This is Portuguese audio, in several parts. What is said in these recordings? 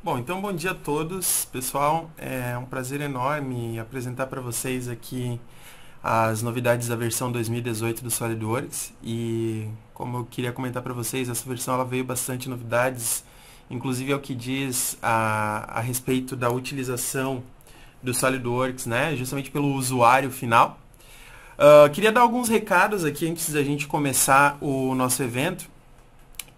Bom, então bom dia a todos, pessoal. É um prazer enorme apresentar para vocês aqui as novidades da versão 2018 do SolidWorks. E como eu queria comentar para vocês, essa versão ela veio bastante novidades, inclusive ao é o que diz a, a respeito da utilização do SolidWorks, né? Justamente pelo usuário final. Uh, queria dar alguns recados aqui antes da gente começar o nosso evento.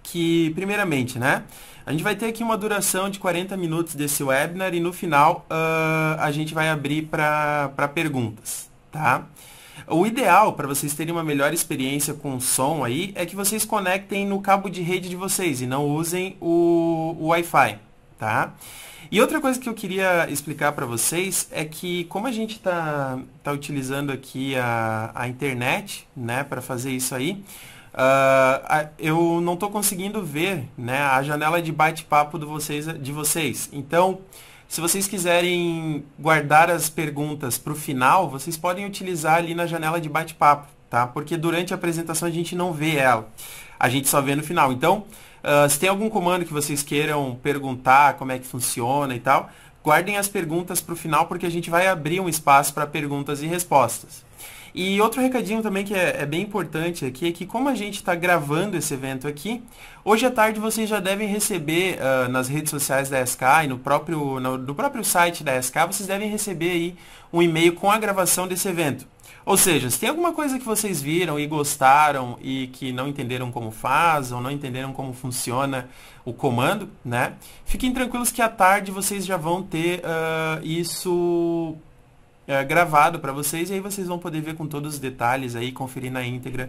Que primeiramente, né? A gente vai ter aqui uma duração de 40 minutos desse webinar e no final uh, a gente vai abrir para perguntas, tá? O ideal para vocês terem uma melhor experiência com o som aí é que vocês conectem no cabo de rede de vocês e não usem o, o Wi-Fi, tá? E outra coisa que eu queria explicar para vocês é que como a gente está tá utilizando aqui a, a internet né, para fazer isso aí, Uh, eu não estou conseguindo ver né, a janela de bate-papo de vocês, de vocês. Então, se vocês quiserem guardar as perguntas para o final, vocês podem utilizar ali na janela de bate-papo, tá? Porque durante a apresentação a gente não vê ela. A gente só vê no final. Então, uh, se tem algum comando que vocês queiram perguntar, como é que funciona e tal, guardem as perguntas para o final, porque a gente vai abrir um espaço para perguntas e respostas. E outro recadinho também que é, é bem importante aqui é que como a gente está gravando esse evento aqui, hoje à tarde vocês já devem receber uh, nas redes sociais da SK e no próprio, no, no próprio site da SK, vocês devem receber aí um e-mail com a gravação desse evento. Ou seja, se tem alguma coisa que vocês viram e gostaram e que não entenderam como faz ou não entenderam como funciona o comando, né? Fiquem tranquilos que à tarde vocês já vão ter uh, isso é, gravado para vocês e aí vocês vão poder ver com todos os detalhes aí, conferir na íntegra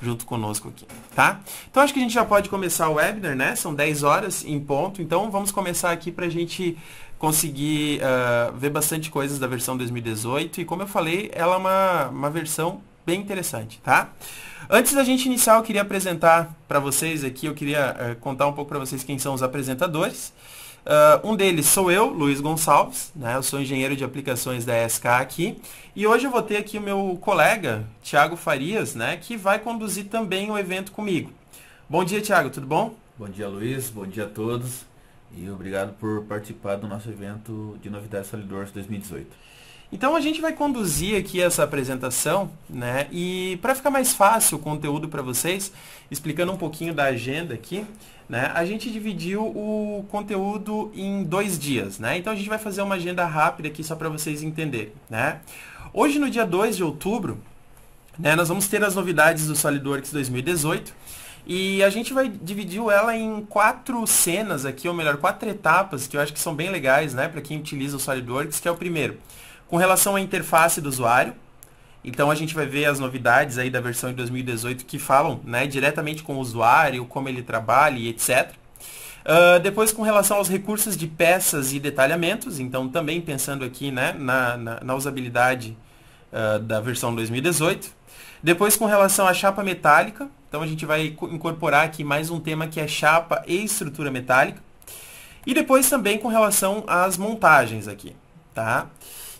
junto conosco aqui, tá? Então acho que a gente já pode começar o webinar, né? São 10 horas em ponto, então vamos começar aqui para a gente conseguir uh, ver bastante coisas da versão 2018 e como eu falei, ela é uma, uma versão bem interessante, tá? Antes da gente iniciar, eu queria apresentar para vocês aqui, eu queria uh, contar um pouco para vocês quem são os apresentadores. Uh, um deles sou eu, Luiz Gonçalves, né? eu sou engenheiro de aplicações da ESK aqui, e hoje eu vou ter aqui o meu colega, Tiago Farias, né? que vai conduzir também o evento comigo. Bom dia, Tiago, tudo bom? Bom dia, Luiz, bom dia a todos, e obrigado por participar do nosso evento de novidades SolidWorks 2018. Então a gente vai conduzir aqui essa apresentação, né? E para ficar mais fácil o conteúdo para vocês, explicando um pouquinho da agenda aqui, né? A gente dividiu o conteúdo em dois dias, né? Então a gente vai fazer uma agenda rápida aqui só para vocês entenderem, né? Hoje, no dia 2 de outubro, né, nós vamos ter as novidades do SolidWorks 2018 e a gente vai dividir ela em quatro cenas aqui, ou melhor, quatro etapas que eu acho que são bem legais né, para quem utiliza o SolidWorks, que é o primeiro, com relação à interface do usuário, então a gente vai ver as novidades aí da versão de 2018 que falam né, diretamente com o usuário, como ele trabalha e etc. Uh, ah, depois, com relação aos recursos de peças e detalhamentos, então também pensando aqui né, na, na, na usabilidade uh, da versão 2018. Depois, com relação à chapa metálica, então a gente vai incorporar aqui mais um tema que é chapa e estrutura metálica. E depois também com relação às montagens aqui, tá?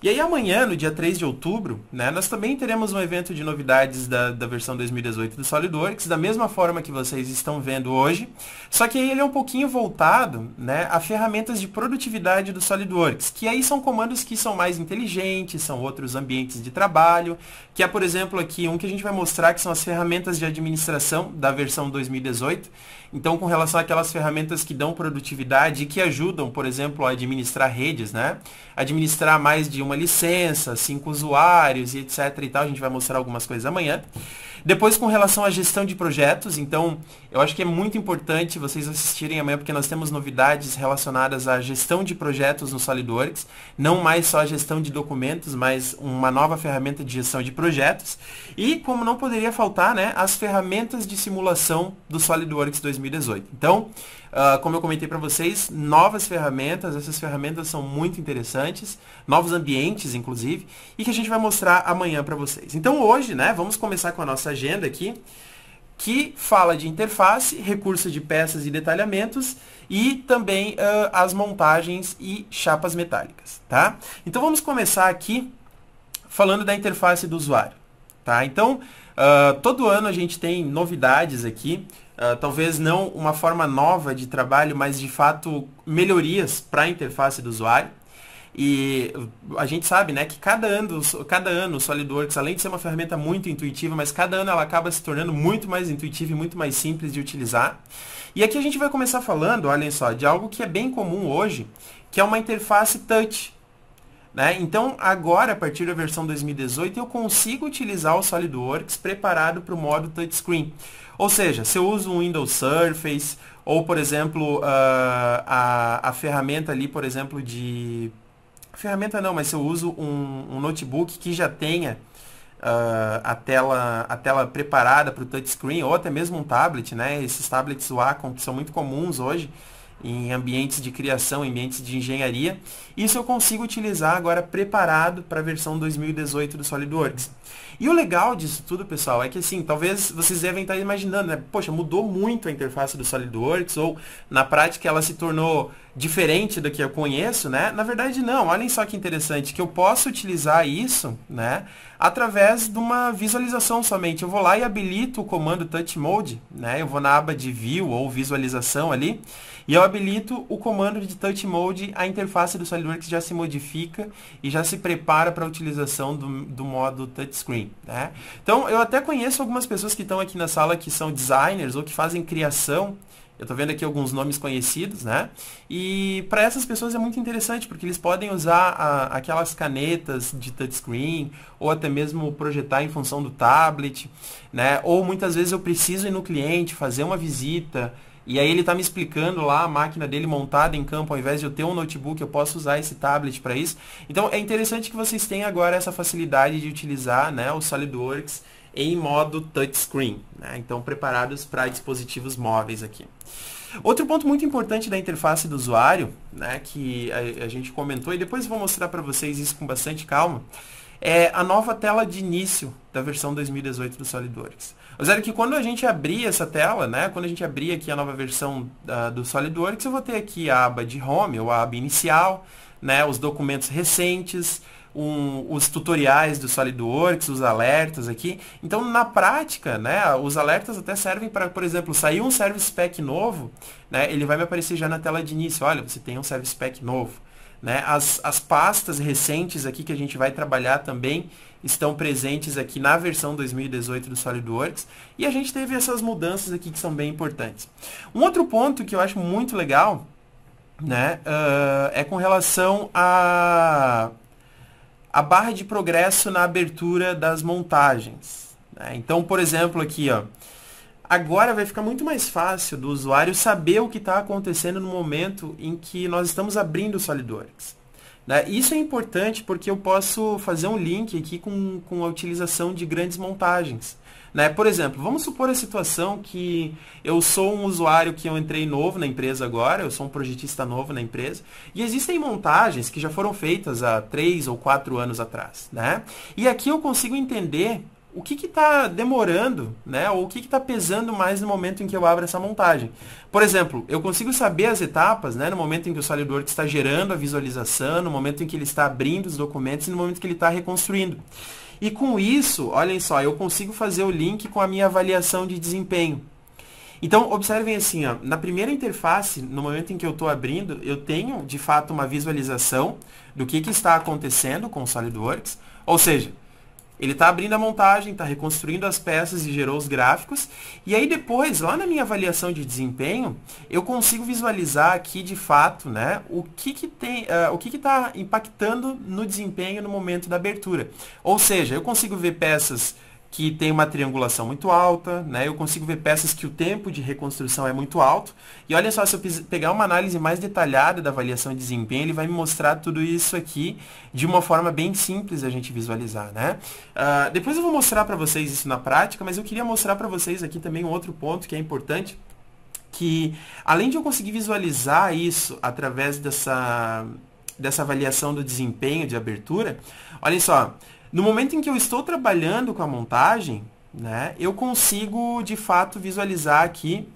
E aí amanhã, no dia 3 de outubro, né, nós também teremos um evento de novidades da, da versão 2018 do SolidWorks, da mesma forma que vocês estão vendo hoje. Só que ele é um pouquinho voltado né, a ferramentas de produtividade do SolidWorks, que aí são comandos que são mais inteligentes, são outros ambientes de trabalho, que é, por exemplo, aqui um que a gente vai mostrar que são as ferramentas de administração da versão 2018. Então, com relação àquelas ferramentas que dão produtividade e que ajudam, por exemplo, a administrar redes, né? Administrar mais de uma licença, cinco usuários e etc e tal. A gente vai mostrar algumas coisas amanhã. Depois, com relação à gestão de projetos, então, eu acho que é muito importante vocês assistirem amanhã, porque nós temos novidades relacionadas à gestão de projetos no SolidWorks, não mais só a gestão de documentos, mas uma nova ferramenta de gestão de projetos. E, como não poderia faltar, né, as ferramentas de simulação do SolidWorks 2018. Então, ah, como eu comentei para vocês, novas ferramentas, essas ferramentas são muito interessantes, novos ambientes, inclusive, e que a gente vai mostrar amanhã para vocês. Então hoje, né, vamos começar com a nossa agenda aqui, que fala de interface, recurso de peças e detalhamentos, e também uh, as montagens e chapas metálicas, tá? Então vamos começar aqui falando da interface do usuário, tá? Então, uh, todo ano a gente tem novidades aqui, Uh, talvez não uma forma nova de trabalho, mas de fato melhorias para a interface do usuário. E a gente sabe né, que cada ano, cada ano o SolidWorks, além de ser uma ferramenta muito intuitiva, mas cada ano ela acaba se tornando muito mais intuitiva e muito mais simples de utilizar. E aqui a gente vai começar falando, olhem só, de algo que é bem comum hoje, que é uma interface touch né? Então, agora, a partir da versão 2018, eu consigo utilizar o SolidWorks preparado para o modo touchscreen. Ou seja, se eu uso um Windows Surface, ou, por exemplo, uh, a, a ferramenta ali, por exemplo, de... Ferramenta não, mas se eu uso um, um notebook que já tenha Uh, a, tela, a tela preparada para o touchscreen ou até mesmo um tablet, né? Esses tablets que são muito comuns hoje em ambientes de criação, ambientes de engenharia. Isso eu consigo utilizar agora preparado para a versão 2018 do SolidWorks. E o legal disso tudo, pessoal, é que assim, talvez vocês devem estar tá imaginando, né? Poxa, mudou muito a interface do SolidWorks, ou na prática ela se tornou diferente do que eu conheço, né? Na verdade não, olhem só que interessante, que eu posso utilizar isso, né? Através de uma visualização somente. Eu vou lá e habilito o comando Touch Mode, né? Eu vou na aba de View ou Visualização ali, e eu habilito o comando de touch mode, a interface do SolidWorks já se modifica e já se prepara para a utilização do, do modo touchscreen. Né? Então, eu até conheço algumas pessoas que estão aqui na sala que são designers ou que fazem criação eu estou vendo aqui alguns nomes conhecidos, né? E para essas pessoas é muito interessante, porque eles podem usar a, aquelas canetas de touchscreen, ou até mesmo projetar em função do tablet, né? Ou muitas vezes eu preciso ir no cliente, fazer uma visita, e aí ele está me explicando lá a máquina dele montada em campo, ao invés de eu ter um notebook, eu posso usar esse tablet para isso. Então é interessante que vocês tenham agora essa facilidade de utilizar né, o SolidWorks em modo touchscreen. Né? Então preparados para dispositivos móveis aqui. Outro ponto muito importante da interface do usuário, né, que a, a gente comentou, e depois eu vou mostrar para vocês isso com bastante calma, é a nova tela de início da versão 2018 do SolidWorks. Observe que quando a gente abrir essa tela, né, quando a gente abrir aqui a nova versão uh, do SolidWorks, eu vou ter aqui a aba de Home, ou a aba inicial, né, os documentos recentes, um, os tutoriais do SolidWorks, os alertas aqui. Então, na prática, né, os alertas até servem para, por exemplo, sair um Service Pack novo, né, ele vai me aparecer já na tela de início. Olha, você tem um Service Pack novo. Né? As, as pastas recentes aqui que a gente vai trabalhar também estão presentes aqui na versão 2018 do SolidWorks e a gente teve essas mudanças aqui que são bem importantes. Um outro ponto que eu acho muito legal né, uh, é com relação a, a barra de progresso na abertura das montagens. Né? Então, por exemplo, aqui ó, agora vai ficar muito mais fácil do usuário saber o que está acontecendo no momento em que nós estamos abrindo o SolidWorks. Né? Isso é importante porque eu posso fazer um link aqui com, com a utilização de grandes montagens. Né? Por exemplo, vamos supor a situação que eu sou um usuário que eu entrei novo na empresa agora, eu sou um projetista novo na empresa, e existem montagens que já foram feitas há três ou quatro anos atrás. Né? E aqui eu consigo entender o que está demorando, né? Ou o que está pesando mais no momento em que eu abro essa montagem. Por exemplo, eu consigo saber as etapas, né? No momento em que o SolidWorks está gerando a visualização, no momento em que ele está abrindo os documentos e no momento que ele está reconstruindo. E com isso, olhem só, eu consigo fazer o link com a minha avaliação de desempenho. Então, observem assim, ó, na primeira interface, no momento em que eu estou abrindo, eu tenho, de fato, uma visualização do que, que está acontecendo com o SolidWorks. Ou seja, ele está abrindo a montagem, está reconstruindo as peças e gerou os gráficos. E aí depois, lá na minha avaliação de desempenho, eu consigo visualizar aqui de fato né, o que, que tem, uh, o que está impactando no desempenho no momento da abertura. Ou seja, eu consigo ver peças que tem uma triangulação muito alta, né? Eu consigo ver peças que o tempo de reconstrução é muito alto. E olha só, se eu pegar uma análise mais detalhada da avaliação de desempenho, ele vai me mostrar tudo isso aqui de uma forma bem simples a gente visualizar, né? Uh, depois eu vou mostrar para vocês isso na prática, mas eu queria mostrar para vocês aqui também um outro ponto que é importante, que além de eu conseguir visualizar isso através dessa dessa avaliação do desempenho de abertura, olha só, no momento em que eu estou trabalhando com a montagem, né, eu consigo de fato visualizar aqui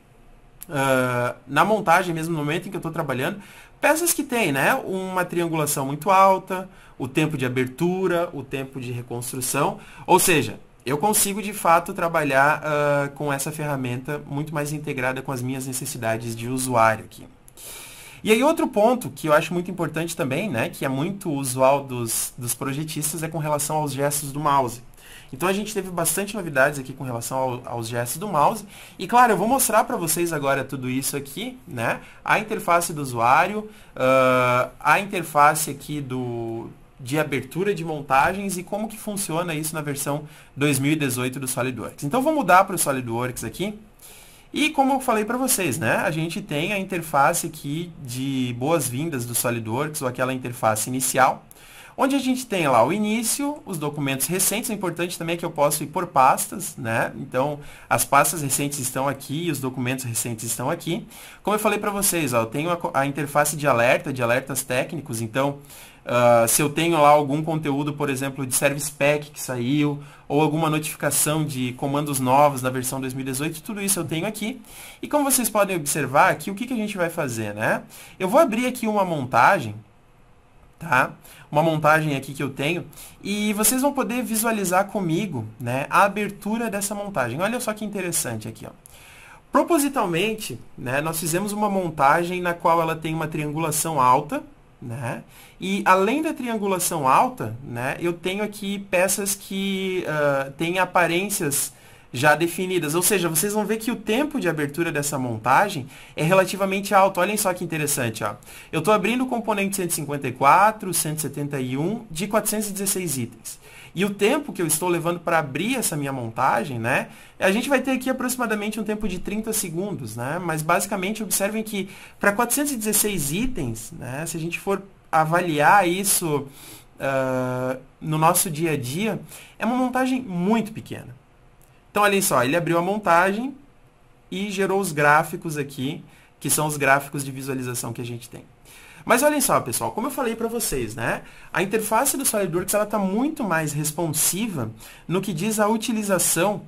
uh, ah, na montagem mesmo, no momento em que eu estou trabalhando, peças que têm né, uma triangulação muito alta, o tempo de abertura, o tempo de reconstrução. Ou seja, eu consigo de fato trabalhar uh, com essa ferramenta muito mais integrada com as minhas necessidades de usuário aqui. E aí outro ponto que eu acho muito importante também, né, que é muito usual dos, dos projetistas, é com relação aos gestos do mouse. Então a gente teve bastante novidades aqui com relação ao, aos gestos do mouse. E claro, eu vou mostrar para vocês agora tudo isso aqui, né? A interface do usuário, uh, a interface aqui do de abertura de montagens e como que funciona isso na versão 2018 do SolidWorks. Então vou mudar para o SolidWorks aqui. E como eu falei para vocês, né, a gente tem a interface aqui de boas-vindas do SolidWorks, ou aquela interface inicial, onde a gente tem lá o início, os documentos recentes, o importante também é que eu posso ir por pastas, né? Então, as pastas recentes estão aqui, os documentos recentes estão aqui. Como eu falei para vocês, ó, eu tenho a, a interface de alerta, de alertas técnicos, então Uh, se eu tenho lá algum conteúdo, por exemplo, de Service Pack que saiu, ou alguma notificação de comandos novos na versão 2018, tudo isso eu tenho aqui. E como vocês podem observar aqui, o que, que a gente vai fazer, né? Eu vou abrir aqui uma montagem, tá? Uma montagem aqui que eu tenho, e vocês vão poder visualizar comigo né, a abertura dessa montagem. Olha só que interessante aqui, ó. Propositalmente, né, nós fizemos uma montagem na qual ela tem uma triangulação alta, né? E além da triangulação alta, né, eu tenho aqui peças que uh, têm aparências já definidas. Ou seja, vocês vão ver que o tempo de abertura dessa montagem é relativamente alto. Olhem só que interessante. Ó. Eu estou abrindo o componente 154, 171 de 416 itens. E o tempo que eu estou levando para abrir essa minha montagem, né? A gente vai ter aqui aproximadamente um tempo de 30 segundos, né? Mas basicamente observem que para 416 itens, né? Se a gente for avaliar isso uh, no nosso dia a dia, é uma montagem muito pequena. Então, olhem só, ele abriu a montagem e gerou os gráficos aqui, que são os gráficos de visualização que a gente tem. Mas olhem só, pessoal, como eu falei para vocês, né? A interface do SolidWorks está muito mais responsiva no que diz a utilização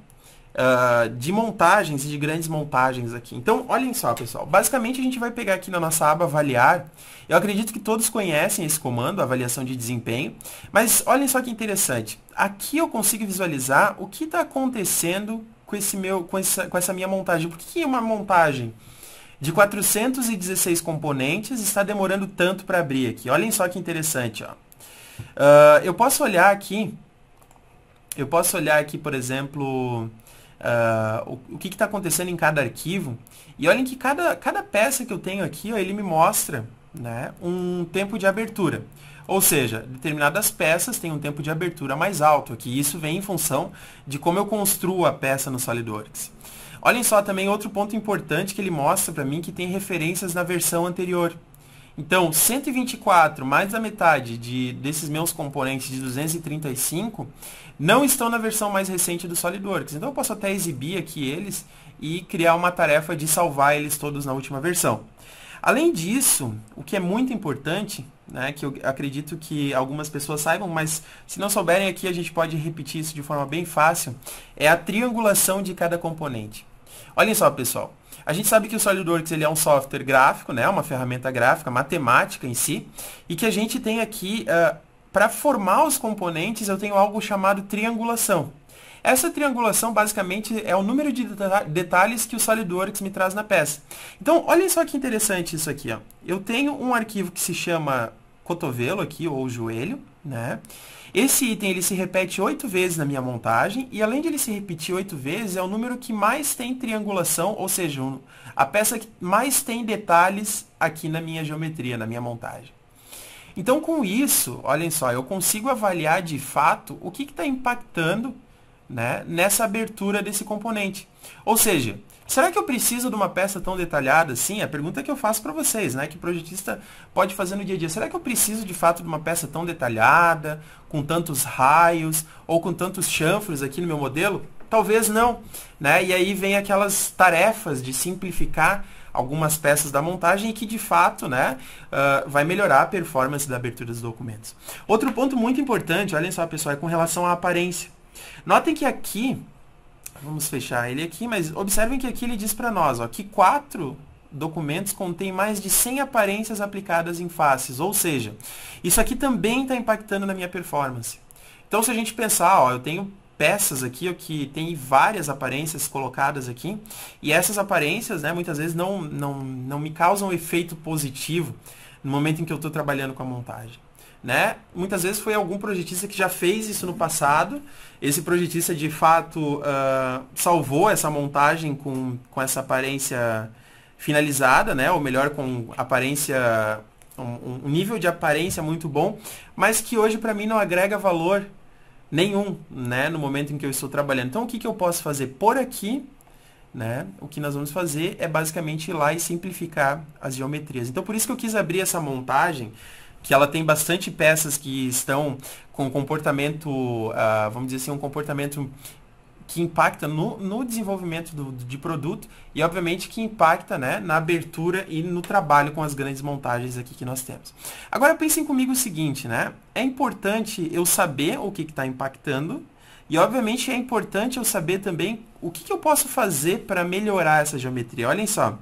uh, de montagens e de grandes montagens aqui. Então, olhem só, pessoal. Basicamente, a gente vai pegar aqui na nossa aba Avaliar. Eu acredito que todos conhecem esse comando, avaliação de desempenho. Mas olhem só que interessante. Aqui eu consigo visualizar o que está acontecendo com, esse meu, com, essa, com essa minha montagem. Por que uma montagem? De 416 componentes, está demorando tanto para abrir aqui. Olhem só que interessante. Ó. Uh, eu posso olhar aqui, eu posso olhar aqui, por exemplo, uh, o, o, que está acontecendo em cada arquivo. E olhem que cada, cada peça que eu tenho aqui, ó, ele me mostra né, um tempo de abertura. Ou seja, determinadas peças têm um tempo de abertura mais alto, que isso vem em função de como eu construo a peça no SolidWorks. Olhem só também outro ponto importante que ele mostra para mim que tem referências na versão anterior. Então, 124 mais da metade de, desses meus componentes de 235 não estão na versão mais recente do SolidWorks. Então, eu posso até exibir aqui eles e criar uma tarefa de salvar eles todos na última versão. Além disso, o que é muito importante, né, que eu acredito que algumas pessoas saibam, mas se não souberem aqui, a gente pode repetir isso de forma bem fácil, é a triangulação de cada componente. Olhem só, pessoal. A gente sabe que o SolidWorks ele é um software gráfico, né? uma ferramenta gráfica, matemática em si, e que a gente tem aqui, uh, eh, para formar os componentes, eu tenho algo chamado triangulação. Essa triangulação, basicamente, é o número de detalhes que o SolidWorks me traz na peça. Então, olhem só que interessante isso aqui. Ó. Eu tenho um arquivo que se chama cotovelo aqui, ou joelho, né? Esse item ele se repete oito vezes na minha montagem, e além de ele se repetir oito vezes, é o número que mais tem triangulação, ou seja, a peça que mais tem detalhes aqui na minha geometria, na minha montagem. Então, com isso, olhem só, eu consigo avaliar de fato o que está impactando né, nessa abertura desse componente. Ou seja, Será que eu preciso de uma peça tão detalhada assim? a pergunta que eu faço para vocês, né? Que o projetista pode fazer no dia a dia. Será que eu preciso de fato de uma peça tão detalhada, com tantos raios ou com tantos chanfros aqui no meu modelo? Talvez não, né? E aí vem aquelas tarefas de simplificar algumas peças da montagem que de fato né, uh, vai melhorar a performance da abertura dos documentos. Outro ponto muito importante, olhem só pessoal, é com relação à aparência. Notem que aqui Vamos fechar ele aqui, mas observem que aqui ele diz para nós ó, que quatro documentos contém mais de 100 aparências aplicadas em faces, ou seja, isso aqui também está impactando na minha performance. Então, se a gente pensar, ó, eu tenho peças aqui ó, que tem várias aparências colocadas aqui e essas aparências né, muitas vezes não, não, não me causam efeito positivo no momento em que eu estou trabalhando com a montagem né? Muitas vezes foi algum projetista que já fez isso no passado. Esse projetista de fato uh, salvou essa montagem com, com essa aparência finalizada, né? Ou melhor, com aparência um, um nível de aparência muito bom, mas que hoje para mim não agrega valor nenhum, né? No momento em que eu estou trabalhando. Então, o que, que eu posso fazer por aqui? Né? O que nós vamos fazer é basicamente ir lá e simplificar as geometrias. Então, por isso que eu quis abrir essa montagem que ela tem bastante peças que estão com comportamento, uh, vamos dizer assim, um comportamento que impacta no, no desenvolvimento do, de produto e obviamente que impacta né, na abertura e no trabalho com as grandes montagens aqui que nós temos. Agora pensem comigo o seguinte, né? É importante eu saber o que está impactando e obviamente é importante eu saber também o que, que eu posso fazer para melhorar essa geometria. Olhem só,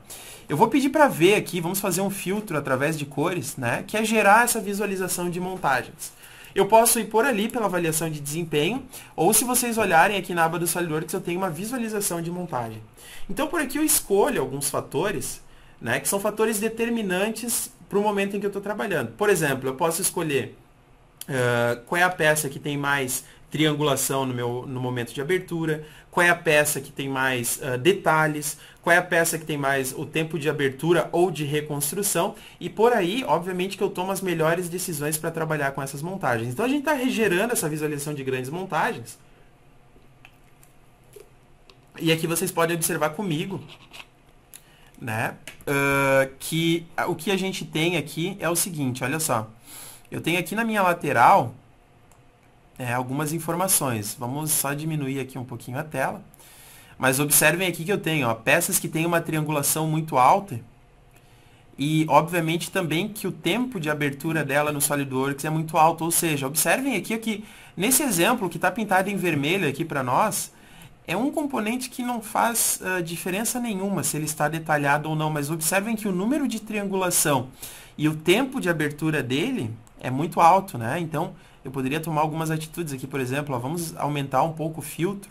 eu vou pedir para ver aqui, vamos fazer um filtro através de cores, né, que é gerar essa visualização de montagens. Eu posso ir por ali pela avaliação de desempenho, ou se vocês olharem aqui na aba do SolidWorks, eu tenho uma visualização de montagem. Então por aqui eu escolho alguns fatores, né, que são fatores determinantes para o momento em que eu estou trabalhando. Por exemplo, eu posso escolher uh, qual é a peça que tem mais triangulação no, meu, no momento de abertura, qual é a peça que tem mais uh, detalhes, qual é a peça que tem mais o tempo de abertura ou de reconstrução, e por aí, obviamente, que eu tomo as melhores decisões para trabalhar com essas montagens. Então a gente está regerando essa visualização de grandes montagens. E aqui vocês podem observar comigo né? Uh, que o que a gente tem aqui é o seguinte, olha só. Eu tenho aqui na minha lateral é, algumas informações. Vamos só diminuir aqui um pouquinho a tela. Mas observem aqui que eu tenho ó, peças que têm uma triangulação muito alta e, obviamente, também que o tempo de abertura dela no SolidWorks é muito alto. Ou seja, observem aqui que, nesse exemplo que está pintado em vermelho aqui para nós, é um componente que não faz uh, diferença nenhuma se ele está detalhado ou não, mas observem que o número de triangulação e o tempo de abertura dele é muito alto, né? Então, eu poderia tomar algumas atitudes aqui, por exemplo, ó, vamos aumentar um pouco o filtro,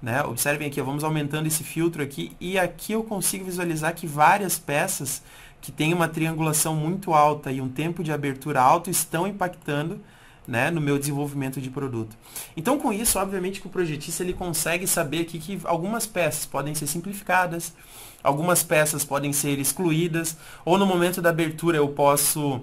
né? Observem aqui, ó, vamos aumentando esse filtro aqui e aqui eu consigo visualizar que várias peças que têm uma triangulação muito alta e um tempo de abertura alto estão impactando né, no meu desenvolvimento de produto. Então, com isso, obviamente que o projetista ele consegue saber aqui que algumas peças podem ser simplificadas, algumas peças podem ser excluídas, ou no momento da abertura eu posso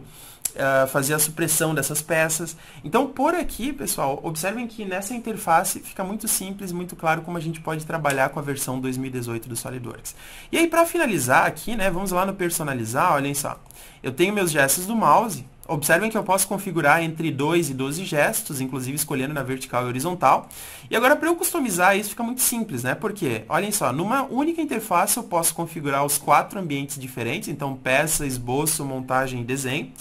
uh, fazer a supressão dessas peças. Então, por aqui, pessoal, observem que nessa interface fica muito simples, muito claro como a gente pode trabalhar com a versão 2018 do SolidWorks. E aí, para finalizar aqui, né, vamos lá no personalizar, olhem só. Eu tenho meus gestos do mouse, Observem que eu posso configurar entre 2 e 12 gestos, inclusive escolhendo na vertical e horizontal. E agora, para eu customizar isso, fica muito simples, né? Porque, olhem só, numa única interface eu posso configurar os quatro ambientes diferentes, então peça, esboço, montagem e desenho.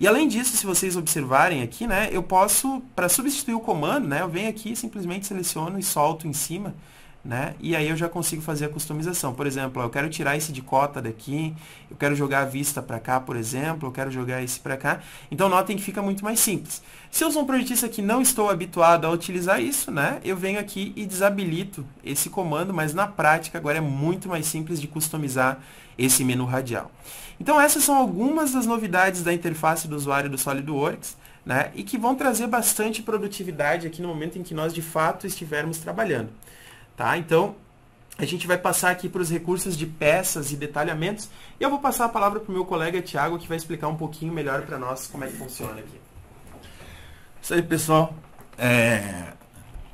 E além disso, se vocês observarem aqui, né, eu posso, para substituir o comando, né, eu venho aqui, simplesmente seleciono e solto em cima, né, e aí eu já consigo fazer a customização. Por exemplo, eu quero tirar esse de cota daqui, eu quero jogar a vista para cá, por exemplo, eu quero jogar esse para cá. Então, notem que fica muito mais simples. Se eu sou um projetista que não estou habituado a utilizar isso, né, eu venho aqui e desabilito esse comando, mas na prática agora é muito mais simples de customizar esse menu radial. Então essas são algumas das novidades da interface do usuário do SolidWorks, né, e que vão trazer bastante produtividade aqui no momento em que nós de fato estivermos trabalhando. Tá? Então, a gente vai passar aqui para os recursos de peças e detalhamentos. E eu vou passar a palavra para o meu colega Tiago, que vai explicar um pouquinho melhor para nós como é que funciona aqui. Isso aí, pessoal. É...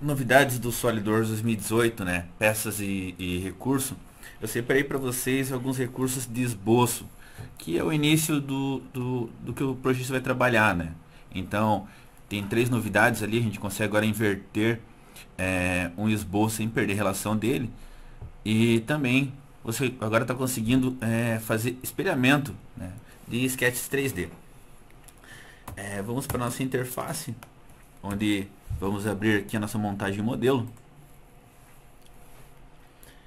Novidades do Solidworks 2018, né? Peças e, e recurso. Eu separei para vocês alguns recursos de esboço, que é o início do, do, do que o projeto vai trabalhar, né? Então, tem três novidades ali, a gente consegue agora inverter é, um esboço sem perder relação dele. E também, você agora está conseguindo é, fazer espelhamento né, de sketches 3D. É, vamos para nossa interface, onde vamos abrir aqui a nossa montagem modelo.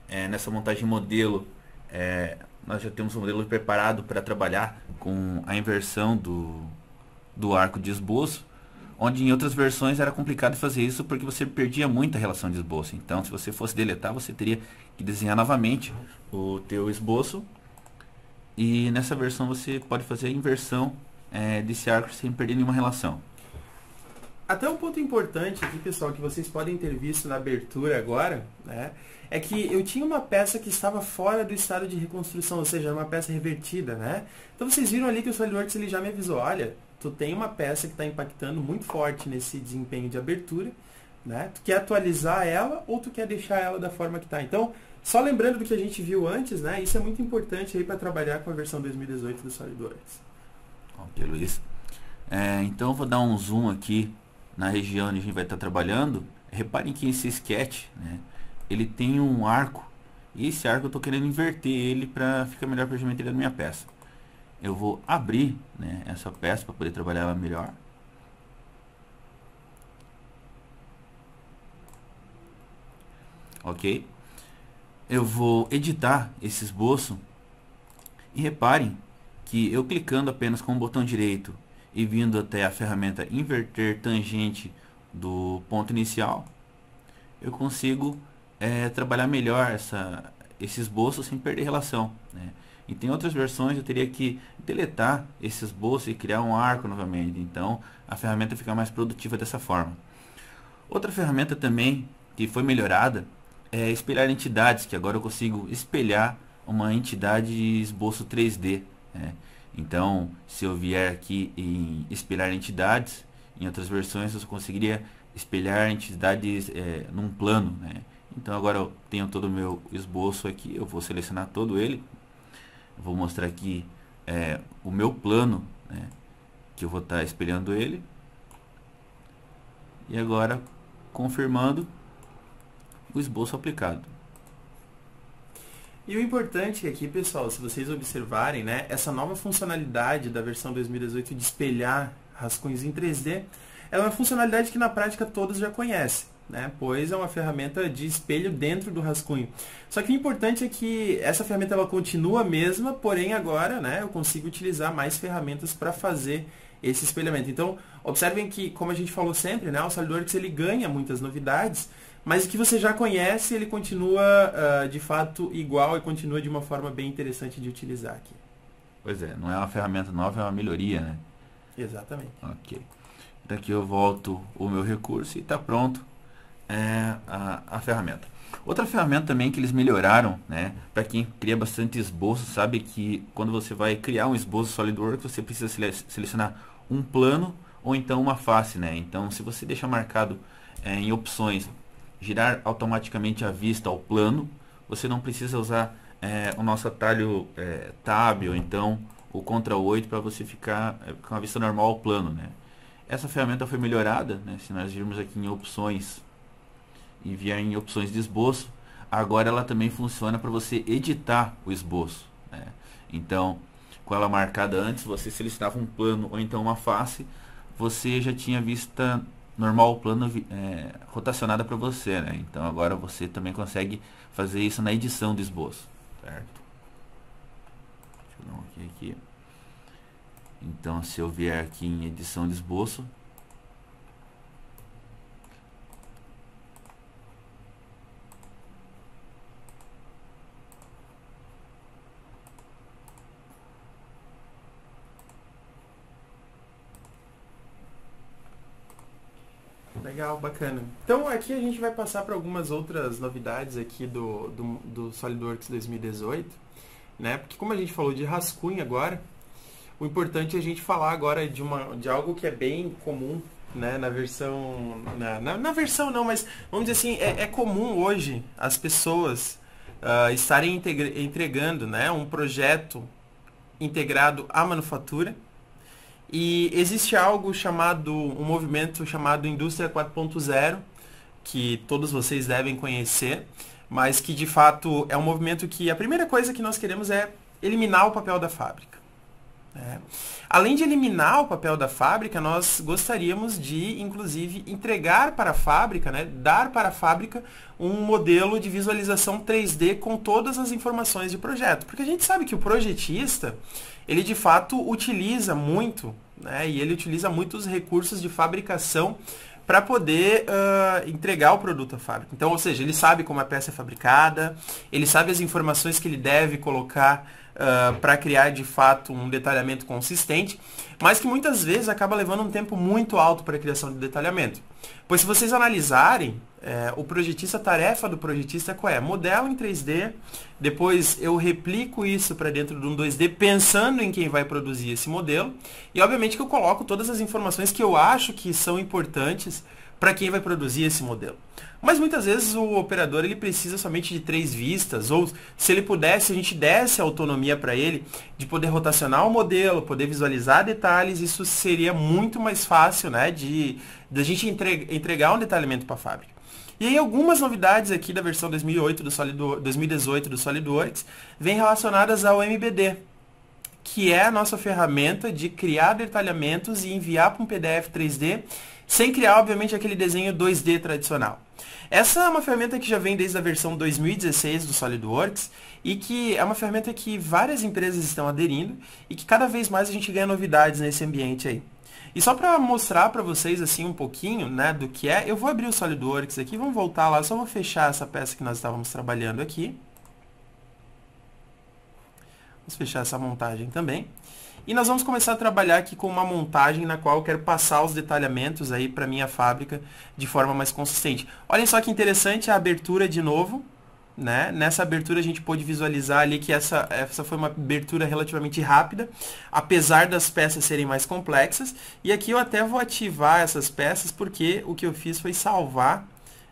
É, nessa montagem modelo, é, nós já temos um modelo preparado para trabalhar com a inversão do, do arco de esboço, onde em outras versões era complicado fazer isso porque você perdia muita relação de esboço. Então, se você fosse deletar, você teria que desenhar novamente o teu esboço. E nessa versão você pode fazer a inversão é, desse arco sem perder nenhuma relação. Até um ponto importante aqui, pessoal, que vocês podem ter visto na abertura agora, né? É que eu tinha uma peça que estava fora do estado de reconstrução, ou seja, uma peça revertida, né? Então vocês viram ali que o SolidWorks ele já me avisou, olha, tu tem uma peça que está impactando muito forte nesse desempenho de abertura, né? Tu quer atualizar ela ou tu quer deixar ela da forma que está? Então, só lembrando do que a gente viu antes, né? Isso é muito importante aí para trabalhar com a versão 2018 do SolidWorks. Ok, Luiz. É, então vou dar um zoom aqui na região onde a gente vai estar trabalhando. Reparem que esse sketch, né, ele tem um arco. E esse arco eu estou querendo inverter ele para ficar melhor para a geometria da minha peça. Eu vou abrir né, essa peça para poder trabalhar ela melhor. Ok? Eu vou editar esse esboço. E reparem que eu clicando apenas com o botão direito e vindo até a ferramenta inverter tangente do ponto inicial, eu consigo é, trabalhar melhor essa, esse esboço sem perder relação. Né? E tem outras versões eu teria que deletar esse esboço e criar um arco novamente. Então a ferramenta fica mais produtiva dessa forma. Outra ferramenta também que foi melhorada é espelhar entidades, que agora eu consigo espelhar uma entidade de esboço 3D né? Então, se eu vier aqui em espelhar entidades, em outras versões eu conseguiria espelhar entidades é, num plano. Né? Então agora eu tenho todo o meu esboço aqui, eu vou selecionar todo ele. Vou mostrar aqui é, o meu plano, né? que eu vou estar tá espelhando ele. E agora, confirmando o esboço aplicado. E o importante aqui, pessoal, se vocês observarem, né, essa nova funcionalidade da versão 2018 de espelhar rascunhos em 3D, ela é uma funcionalidade que na prática todos já conhecem. Né? Pois é uma ferramenta de espelho dentro do rascunho. Só que o importante é que essa ferramenta ela continua a mesma, porém agora né, eu consigo utilizar mais ferramentas para fazer esse espelhamento. Então, observem que, como a gente falou sempre, né, o SolidWorks ele ganha muitas novidades, mas o que você já conhece, ele continua uh, de fato igual e continua de uma forma bem interessante de utilizar aqui. Pois é, não é uma ferramenta nova, é uma melhoria, né? Exatamente. Ok. Daqui eu volto o meu recurso e está pronto é, a, a ferramenta. Outra ferramenta também que eles melhoraram, né? Para quem cria bastante esboço, sabe que quando você vai criar um esboço SolidWorks, você precisa selecionar um plano ou então uma face, né? Então, se você deixar marcado é, em opções girar automaticamente a vista ao plano. Você não precisa usar é, o nosso atalho é, Tab ou então o Ctrl 8 para você ficar é, com a vista normal ao plano. Né? Essa ferramenta foi melhorada, né? se nós virmos aqui em opções e vier em opções de esboço, agora ela também funciona para você editar o esboço. Né? Então, com ela marcada antes, você solicitava um plano ou então uma face, você já tinha vista normal plano é, rotacionada para você, né? Então agora você também consegue fazer isso na edição do esboço, certo? Deixa eu dar um aqui, aqui. Então se eu vier aqui em edição de esboço, Legal, bacana. Então aqui a gente vai passar para algumas outras novidades aqui do, do, do SolidWorks 2018, né? Porque como a gente falou de rascunho agora, o importante é a gente falar agora de, uma, de algo que é bem comum né, na versão. Na, na, na, versão não, mas vamos dizer assim, é, é comum hoje as pessoas uh, estarem entregando né, um projeto integrado à manufatura e existe algo chamado, um movimento chamado Indústria 4.0, que todos vocês devem conhecer, mas que de fato é um movimento que a primeira coisa que nós queremos é eliminar o papel da fábrica. Né? Além de eliminar o papel da fábrica, nós gostaríamos de, inclusive, entregar para a fábrica, né, dar para a fábrica um modelo de visualização 3D com todas as informações de projeto. Porque a gente sabe que o projetista, ele de fato utiliza muito, né, e ele utiliza muitos recursos de fabricação para poder uh, entregar o produto à fábrica. Então, ou seja, ele sabe como a peça é fabricada, ele sabe as informações que ele deve colocar uh, ah, para criar de fato um detalhamento consistente, mas que muitas vezes acaba levando um tempo muito alto para a criação de detalhamento. Pois se vocês analisarem, é, o projetista, a tarefa do projetista qual é? Modelo em 3D, depois eu replico isso para dentro de um 2D pensando em quem vai produzir esse modelo. E obviamente que eu coloco todas as informações que eu acho que são importantes para quem vai produzir esse modelo. Mas muitas vezes o operador ele precisa somente de três vistas, ou se ele pudesse, a gente desse a autonomia para ele de poder rotacionar o modelo, poder visualizar detalhes, isso seria muito mais fácil né, de, de a gente entregar um detalhamento para a fábrica. E aí algumas novidades aqui da versão 2008 do Solid, 2018 do SolidWorks vêm relacionadas ao MBD, que é a nossa ferramenta de criar detalhamentos e enviar para um PDF 3D, sem criar, obviamente, aquele desenho 2D tradicional. Essa é uma ferramenta que já vem desde a versão 2016 do SolidWorks e que é uma ferramenta que várias empresas estão aderindo e que cada vez mais a gente ganha novidades nesse ambiente aí. E só para mostrar para vocês assim um pouquinho né, do que é, eu vou abrir o SolidWorks aqui, vamos voltar lá, só vou fechar essa peça que nós estávamos trabalhando aqui. Vamos fechar essa montagem também. E nós vamos começar a trabalhar aqui com uma montagem na qual eu quero passar os detalhamentos aí para minha fábrica de forma mais consistente. Olhem só que interessante a abertura de novo. Né? Nessa abertura a gente pôde visualizar ali que essa, essa foi uma abertura relativamente rápida, apesar das peças serem mais complexas. E aqui eu até vou ativar essas peças porque o que eu fiz foi salvar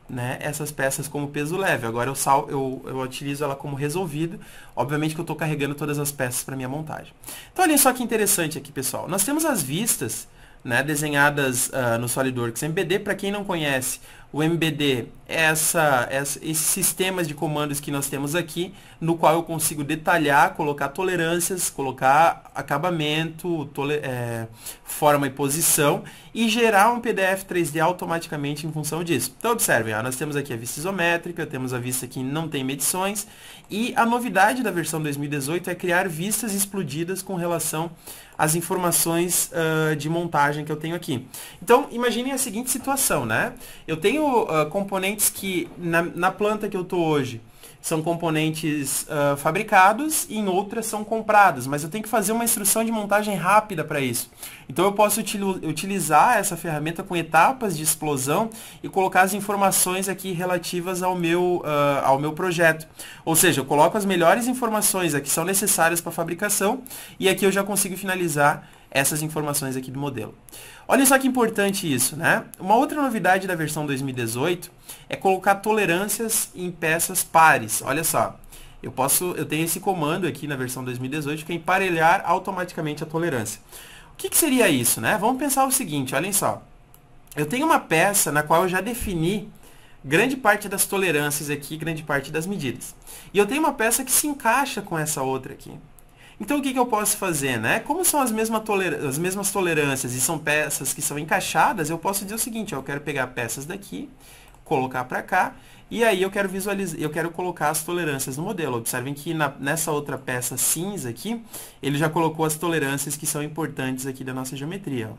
né, essas peças como peso leve. Agora eu, sal, eu, eu utilizo ela como resolvido. Obviamente que eu estou carregando todas as peças para minha montagem. Então olha só que interessante aqui, pessoal. Nós temos as vistas né, desenhadas uh, no SolidWorks MBD. Para quem não conhece, o MBD essa, essa, esses sistemas de comandos que nós temos aqui, no qual eu consigo detalhar, colocar tolerâncias, colocar acabamento, tole, é, forma e posição, e gerar um PDF 3D automaticamente em função disso. Então, observem, ó, nós temos aqui a vista isométrica, temos a vista que não tem medições, e a novidade da versão 2018 é criar vistas explodidas com relação às informações uh, de montagem que eu tenho aqui. Então, imaginem a seguinte situação, né? Eu tenho uh, componentes componentes que na, na planta que eu estou hoje são componentes uh, fabricados e em outras são comprados. mas eu tenho que fazer uma instrução de montagem rápida para isso. Então eu posso util utilizar essa ferramenta com etapas de explosão e colocar as informações aqui relativas ao meu, uh, ao meu projeto. Ou seja, eu coloco as melhores informações aqui que são necessárias para a fabricação e aqui eu já consigo finalizar essas informações aqui do modelo. Olha só que importante isso, né? Uma outra novidade da versão 2018 é colocar tolerâncias em peças pares. Olha só, eu posso, eu tenho esse comando aqui na versão 2018 que é emparelhar automaticamente a tolerância. O que, que seria isso, né? Vamos pensar o seguinte, olhem só. Eu tenho uma peça na qual eu já defini grande parte das tolerâncias aqui, grande parte das medidas. E eu tenho uma peça que se encaixa com essa outra aqui. Então o que, que eu posso fazer, né? Como são as, mesma as mesmas tolerâncias e são peças que são encaixadas, eu posso dizer o seguinte, eu quero pegar peças daqui, colocar para cá, e aí eu quero visualizar, eu quero colocar as tolerâncias no modelo. Observem que na, nessa outra peça cinza aqui, ele já colocou as tolerâncias que são importantes aqui da nossa geometria. Ó.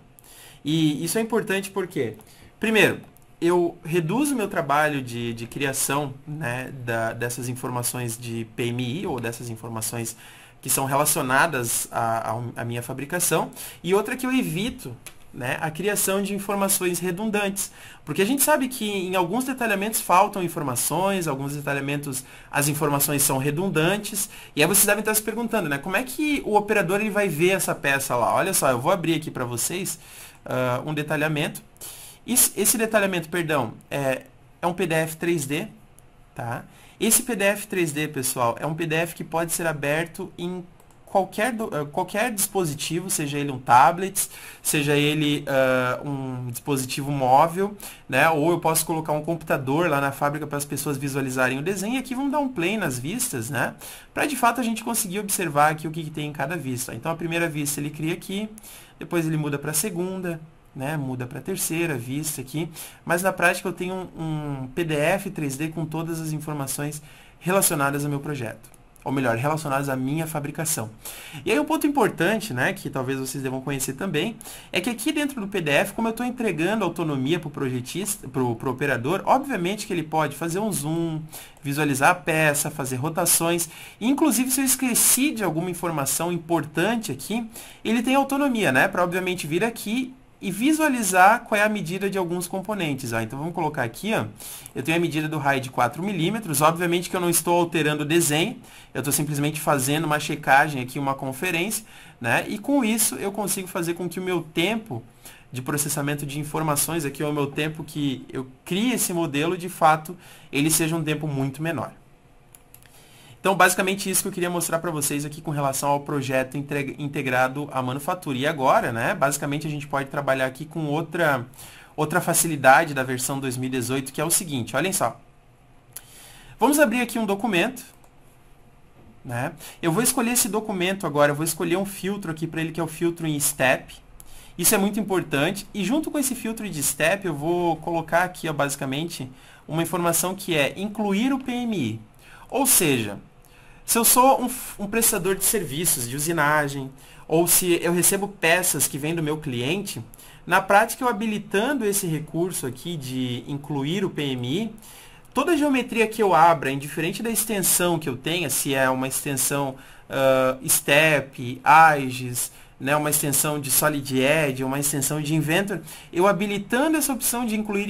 E isso é importante porque, primeiro, eu reduzo meu trabalho de, de criação né, da, dessas informações de PMI ou dessas informações que são relacionadas à minha fabricação, e outra que eu evito, né, a criação de informações redundantes. Porque a gente sabe que em alguns detalhamentos faltam informações, alguns detalhamentos as informações são redundantes. E aí vocês devem estar se perguntando, né, como é que o operador ele vai ver essa peça lá? Olha só, eu vou abrir aqui para vocês uh, um detalhamento. Esse, esse detalhamento, perdão, é, é um PDF 3D, tá? Esse PDF 3D, pessoal, é um PDF que pode ser aberto em qualquer, eh, qualquer dispositivo, seja ele um tablet, seja ele uh, um dispositivo móvel, né? Ou eu posso colocar um computador lá na fábrica para as pessoas visualizarem o desenho. E aqui vamos dar um play nas vistas, né? Para de fato a gente conseguir observar aqui o que, que tem em cada vista. Então a primeira vista ele cria aqui, depois ele muda para a segunda, né? muda para terceira vista aqui, mas na prática eu tenho um, um PDF 3D com todas as informações relacionadas ao meu projeto ou melhor, relacionadas à minha fabricação. E aí um ponto importante, né, que talvez vocês devam conhecer também, é que aqui dentro do PDF, como eu estou entregando autonomia para o projetista, para o pro operador, obviamente que ele pode fazer um zoom, visualizar a peça, fazer rotações, e, inclusive se eu esqueci de alguma informação importante aqui, ele tem autonomia, né, para obviamente vir aqui e visualizar qual é a medida de alguns componentes. Ó. Então, vamos colocar aqui, ó. eu tenho a medida do raio de 4 milímetros, obviamente que eu não estou alterando o desenho, eu estou simplesmente fazendo uma checagem aqui, uma conferência, né? e com isso eu consigo fazer com que o meu tempo de processamento de informações, aqui é o meu tempo que eu crio esse modelo, de fato, ele seja um tempo muito menor. Então, basicamente isso que eu queria mostrar para vocês aqui com relação ao projeto integrado à manufatura. E agora, né, basicamente a gente pode trabalhar aqui com outra outra facilidade da versão 2018, que é o seguinte, olhem só. Vamos abrir aqui um documento, né? Eu vou escolher esse documento agora, eu vou escolher um filtro aqui para ele que é o filtro em step. Isso é muito importante. E junto com esse filtro de step, eu vou colocar aqui, ó, basicamente, uma informação que é incluir o PMI. Ou seja, se eu sou um, um prestador de serviços, de usinagem, ou se eu recebo peças que vêm do meu cliente, na prática eu habilitando esse recurso aqui de incluir o PMI, toda a geometria que eu abra, indiferente da extensão que eu tenha, se é uma extensão uh, step, AIGES, né, uma extensão de Solid Edge, uma extensão de Inventor, eu habilitando essa opção de incluir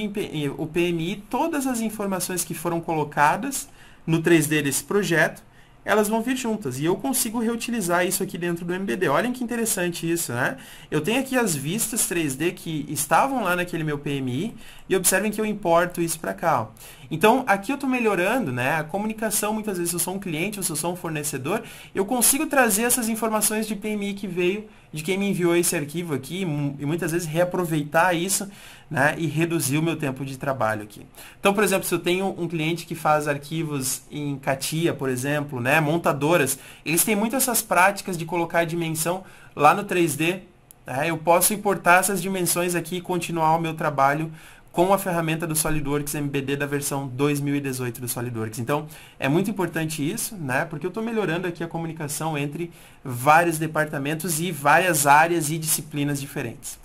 o PMI, todas as informações que foram colocadas no 3D desse projeto, elas vão vir juntas. E eu consigo reutilizar isso aqui dentro do MBD. Olhem que interessante isso, né? Eu tenho aqui as vistas 3D que estavam lá naquele meu PMI, e observem que eu importo isso para cá. Ó. Então, aqui eu estou melhorando, né? A comunicação, muitas vezes, se eu sou um cliente ou se eu sou um fornecedor, eu consigo trazer essas informações de PMI que veio, de quem me enviou esse arquivo aqui, e muitas vezes reaproveitar isso, né? E reduzir o meu tempo de trabalho aqui. Então, por exemplo, se eu tenho um cliente que faz arquivos em Catia, por exemplo, né? Montadoras, eles têm muito essas práticas de colocar a dimensão lá no 3D. Né? Eu posso importar essas dimensões aqui e continuar o meu trabalho com a ferramenta do SolidWorks MBD da versão 2018 do SolidWorks. Então, é muito importante isso, né? Porque eu estou melhorando aqui a comunicação entre vários departamentos e várias áreas e disciplinas diferentes.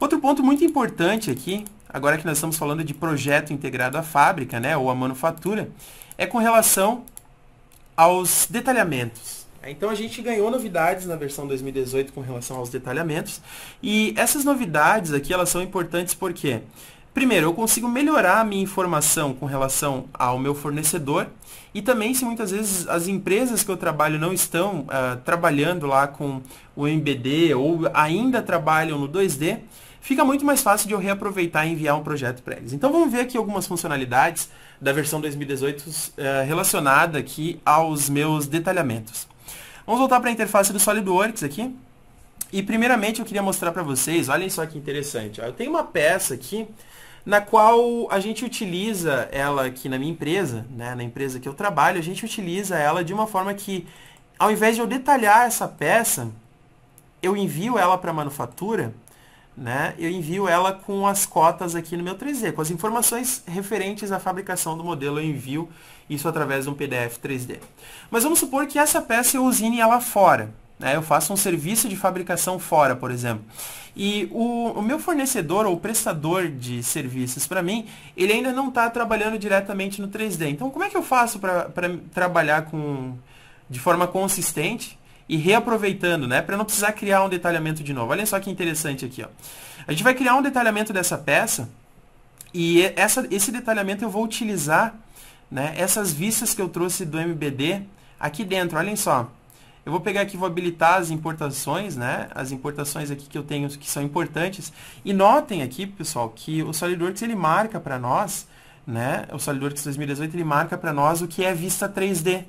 Outro ponto muito importante aqui, agora que nós estamos falando de projeto integrado à fábrica, né, ou à manufatura, é com relação aos detalhamentos. Então a gente ganhou novidades na versão 2018 com relação aos detalhamentos. E essas novidades aqui, elas são importantes porque Primeiro, eu consigo melhorar a minha informação com relação ao meu fornecedor e também se muitas vezes as empresas que eu trabalho não estão uh, trabalhando lá com o MBD ou ainda trabalham no 2D, fica muito mais fácil de eu reaproveitar e enviar um projeto para eles. Então vamos ver aqui algumas funcionalidades da versão 2018 uh, eh, relacionada aqui aos meus detalhamentos. Vamos voltar para a interface do SolidWorks aqui. E primeiramente eu queria mostrar para vocês, olhem só que interessante. Ó, eu tenho uma peça aqui na qual a gente utiliza ela aqui na minha empresa, né, na empresa que eu trabalho, a gente utiliza ela de uma forma que, ao invés de eu detalhar essa peça, eu envio ela para a manufatura, né, eu envio ela com as cotas aqui no meu 3D, com as informações referentes à fabricação do modelo, eu envio isso através de um PDF 3D. Mas vamos supor que essa peça eu usine ela fora. Né? Eu faço um serviço de fabricação fora, por exemplo. E o, o meu fornecedor ou prestador de serviços para mim, ele ainda não está trabalhando diretamente no 3D. Então, como é que eu faço para trabalhar com, de forma consistente e reaproveitando, né? Para não precisar criar um detalhamento de novo. Olha só que interessante aqui, ó. A gente vai criar um detalhamento dessa peça e essa, esse detalhamento eu vou utilizar né, essas vistas que eu trouxe do MBD aqui dentro. Olhem só. Eu vou pegar aqui, vou habilitar as importações, né? As importações aqui que eu tenho que são importantes. E notem aqui, pessoal, que o SolidWorks ele marca para nós, né? O SolidWorks 2018 ele marca para nós o que é vista 3D.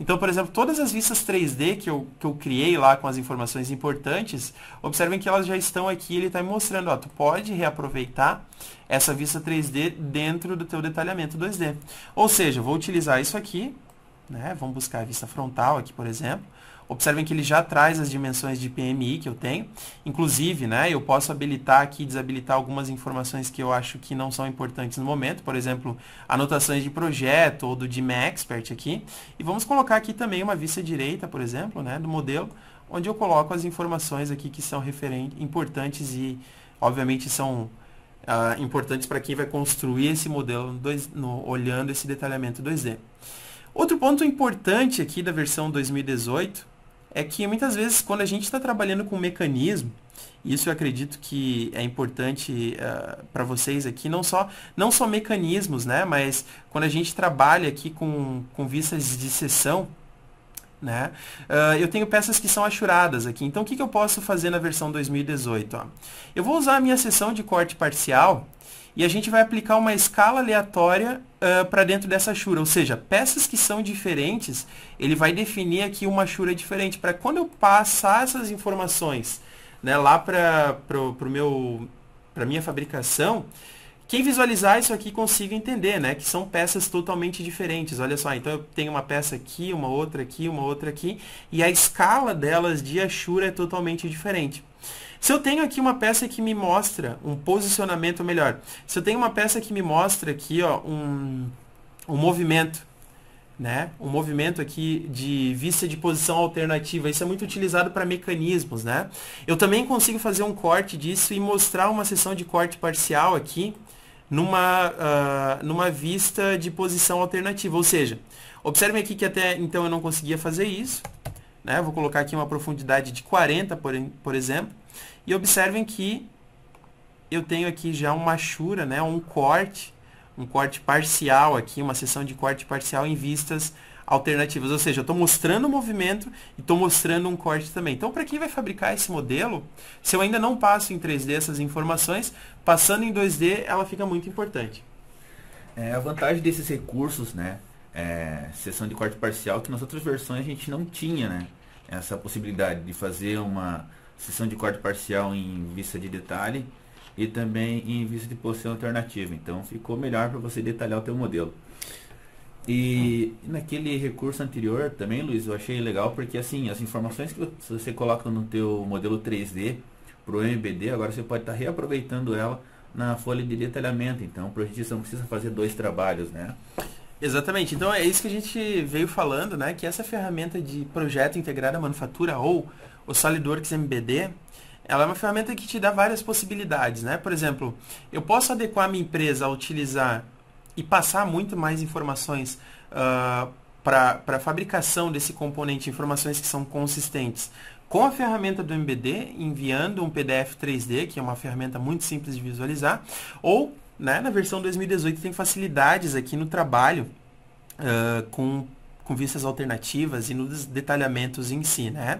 Então, por exemplo, todas as vistas 3D que eu, que eu criei lá com as informações importantes, observem que elas já estão aqui, ele está me mostrando, ó, tu pode reaproveitar essa vista 3D dentro do teu detalhamento 2D. Ou seja, vou utilizar isso aqui, né? Vamos buscar a vista frontal aqui, por exemplo. Observem que ele já traz as dimensões de PMI que eu tenho. Inclusive, né, eu posso habilitar aqui e desabilitar algumas informações que eu acho que não são importantes no momento. Por exemplo, anotações de projeto ou do DIM Expert aqui. E vamos colocar aqui também uma vista direita, por exemplo, né, do modelo, onde eu coloco as informações aqui que são referentes, importantes e, obviamente, são uh, importantes para quem vai construir esse modelo dois, no, olhando esse detalhamento 2D. Outro ponto importante aqui da versão 2018 é que muitas vezes quando a gente está trabalhando com um mecanismo, isso eu acredito que é importante uh, ah, para vocês aqui, não só, não só mecanismos, né? Mas quando a gente trabalha aqui com, com vistas de sessão, né? Uh, eu tenho peças que são achuradas aqui. Então, o que, que eu posso fazer na versão 2018? Ó? Eu vou usar a minha seção de corte parcial e a gente vai aplicar uma escala aleatória uh, eh, para dentro dessa chura, ou seja, peças que são diferentes, ele vai definir aqui uma chura diferente, para quando eu passar essas informações né, lá para a minha fabricação, quem visualizar isso aqui consiga entender, né? Que são peças totalmente diferentes. Olha só, então eu tenho uma peça aqui, uma outra aqui, uma outra aqui, e a escala delas de achura é totalmente diferente. Se eu tenho aqui uma peça que me mostra um posicionamento melhor, se eu tenho uma peça que me mostra aqui ó, um, um movimento, né? um movimento aqui de vista de posição alternativa, isso é muito utilizado para mecanismos. Né? Eu também consigo fazer um corte disso e mostrar uma sessão de corte parcial aqui numa, uh, numa vista de posição alternativa, ou seja, observem aqui que até então eu não conseguia fazer isso, né? Vou colocar aqui uma profundidade de 40, por, por exemplo. E observem que eu tenho aqui já uma chura, né, um corte, um corte parcial aqui, uma seção de corte parcial em vistas alternativas. Ou seja, eu estou mostrando o movimento e estou mostrando um corte também. Então, para quem vai fabricar esse modelo, se eu ainda não passo em 3D essas informações, passando em 2D ela fica muito importante. É, a vantagem desses recursos, né, é, seção de corte parcial, que nas outras versões a gente não tinha, né, essa possibilidade de fazer uma sessão de corte parcial em vista de detalhe e também em vista de posição alternativa. Então ficou melhor para você detalhar o teu modelo. E naquele recurso anterior também, Luiz, eu achei legal porque assim, as informações que você coloca no teu modelo 3D para o MBD, agora você pode estar tá reaproveitando ela na folha de detalhamento. Então o projetista não precisa fazer dois trabalhos, né? Exatamente. Então é isso que a gente veio falando, né? Que essa ferramenta de projeto integrado à manufatura ou o SolidWorks MBD, ela é uma ferramenta que te dá várias possibilidades, né? Por exemplo, eu posso adequar a minha empresa a utilizar e passar muito mais informações uh, ah, para a fabricação desse componente, informações que são consistentes com a ferramenta do MBD, enviando um PDF 3D, que é uma ferramenta muito simples de visualizar, ou né, na versão 2018 tem facilidades aqui no trabalho uh, com com vistas alternativas e nos detalhamentos em si, né?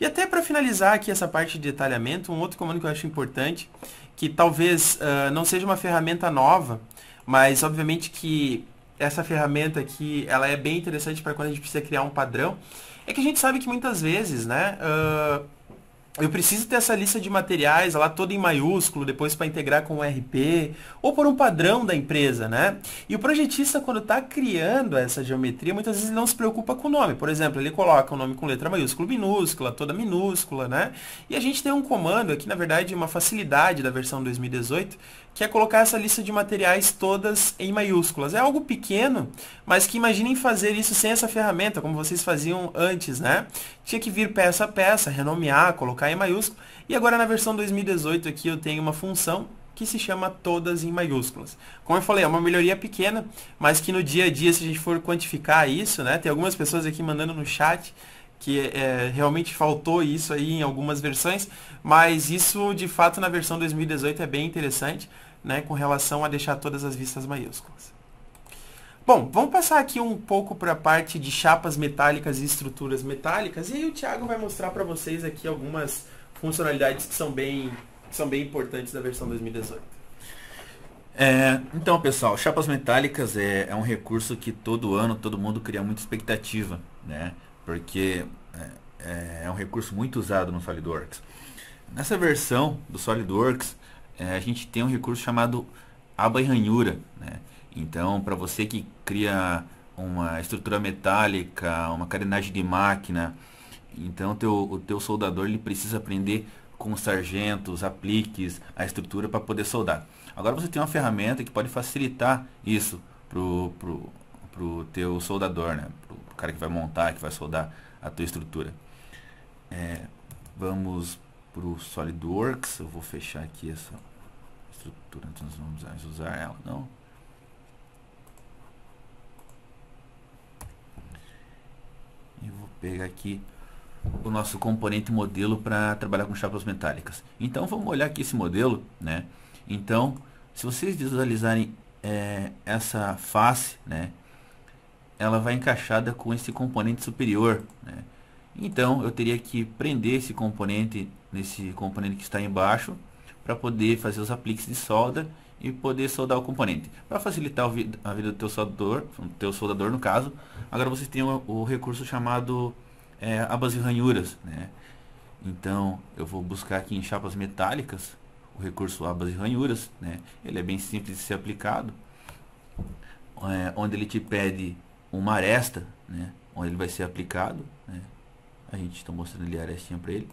E até para finalizar aqui essa parte de detalhamento, um outro comando que eu acho importante, que talvez uh, não seja uma ferramenta nova, mas obviamente que essa ferramenta aqui, ela é bem interessante para quando a gente precisa criar um padrão, é que a gente sabe que muitas vezes, né, uh, eu preciso ter essa lista de materiais lá toda em maiúsculo, depois para integrar com o RP, ou por um padrão da empresa, né? E o projetista, quando está criando essa geometria, muitas vezes ele não se preocupa com o nome. Por exemplo, ele coloca o um nome com letra maiúscula, minúscula, toda minúscula, né? E a gente tem um comando aqui, na verdade, uma facilidade da versão 2018, que é colocar essa lista de materiais todas em maiúsculas. É algo pequeno, mas que imaginem fazer isso sem essa ferramenta, como vocês faziam antes, né? Tinha que vir peça a peça, renomear, colocar em maiúsculo. E agora na versão 2018 aqui eu tenho uma função que se chama todas em maiúsculas. Como eu falei, é uma melhoria pequena, mas que no dia a dia, se a gente for quantificar isso, né? Tem algumas pessoas aqui mandando no chat que é, realmente faltou isso aí em algumas versões, mas isso de fato na versão 2018 é bem interessante né, com relação a deixar todas as vistas maiúsculas. Bom, vamos passar aqui um pouco para a parte de chapas metálicas e estruturas metálicas, e aí o Thiago vai mostrar para vocês aqui algumas funcionalidades que são bem, que são bem importantes da versão 2018. É, então, pessoal, chapas metálicas é, é, um recurso que todo ano todo mundo cria muita expectativa, né? Porque é, é, é um recurso muito usado no SolidWorks. Nessa versão do SolidWorks, é, a gente tem um recurso chamado aba e ranhura. Né? Então, para você que cria uma estrutura metálica, uma carenagem de máquina, então teu, o teu soldador ele precisa aprender com sargentos, apliques, a estrutura para poder soldar. Agora você tem uma ferramenta que pode facilitar isso pro, pro, pro teu soldador, né? Pro, cara que vai montar, que vai soldar a tua estrutura. É, vamos para o SolidWorks. Eu vou fechar aqui essa estrutura, então nós vamos mais usar ela, não. E vou pegar aqui o nosso componente modelo para trabalhar com chapas metálicas. Então vamos olhar aqui esse modelo, né? Então, se vocês visualizarem é, essa face, né? Ela vai encaixada com esse componente superior, né? Então eu teria que prender esse componente nesse componente que está embaixo para poder fazer os apliques de solda e poder soldar o componente. Para facilitar a vida do teu soldador, do teu soldador no caso, agora você tem o, o recurso chamado é, abas e ranhuras. Né? Então eu vou buscar aqui em chapas metálicas o recurso abas e ranhuras. Né? Ele é bem simples de ser aplicado, é, onde ele te pede uma aresta, né? onde ele vai ser aplicado. Né? A gente está mostrando ali a arestinha para ele.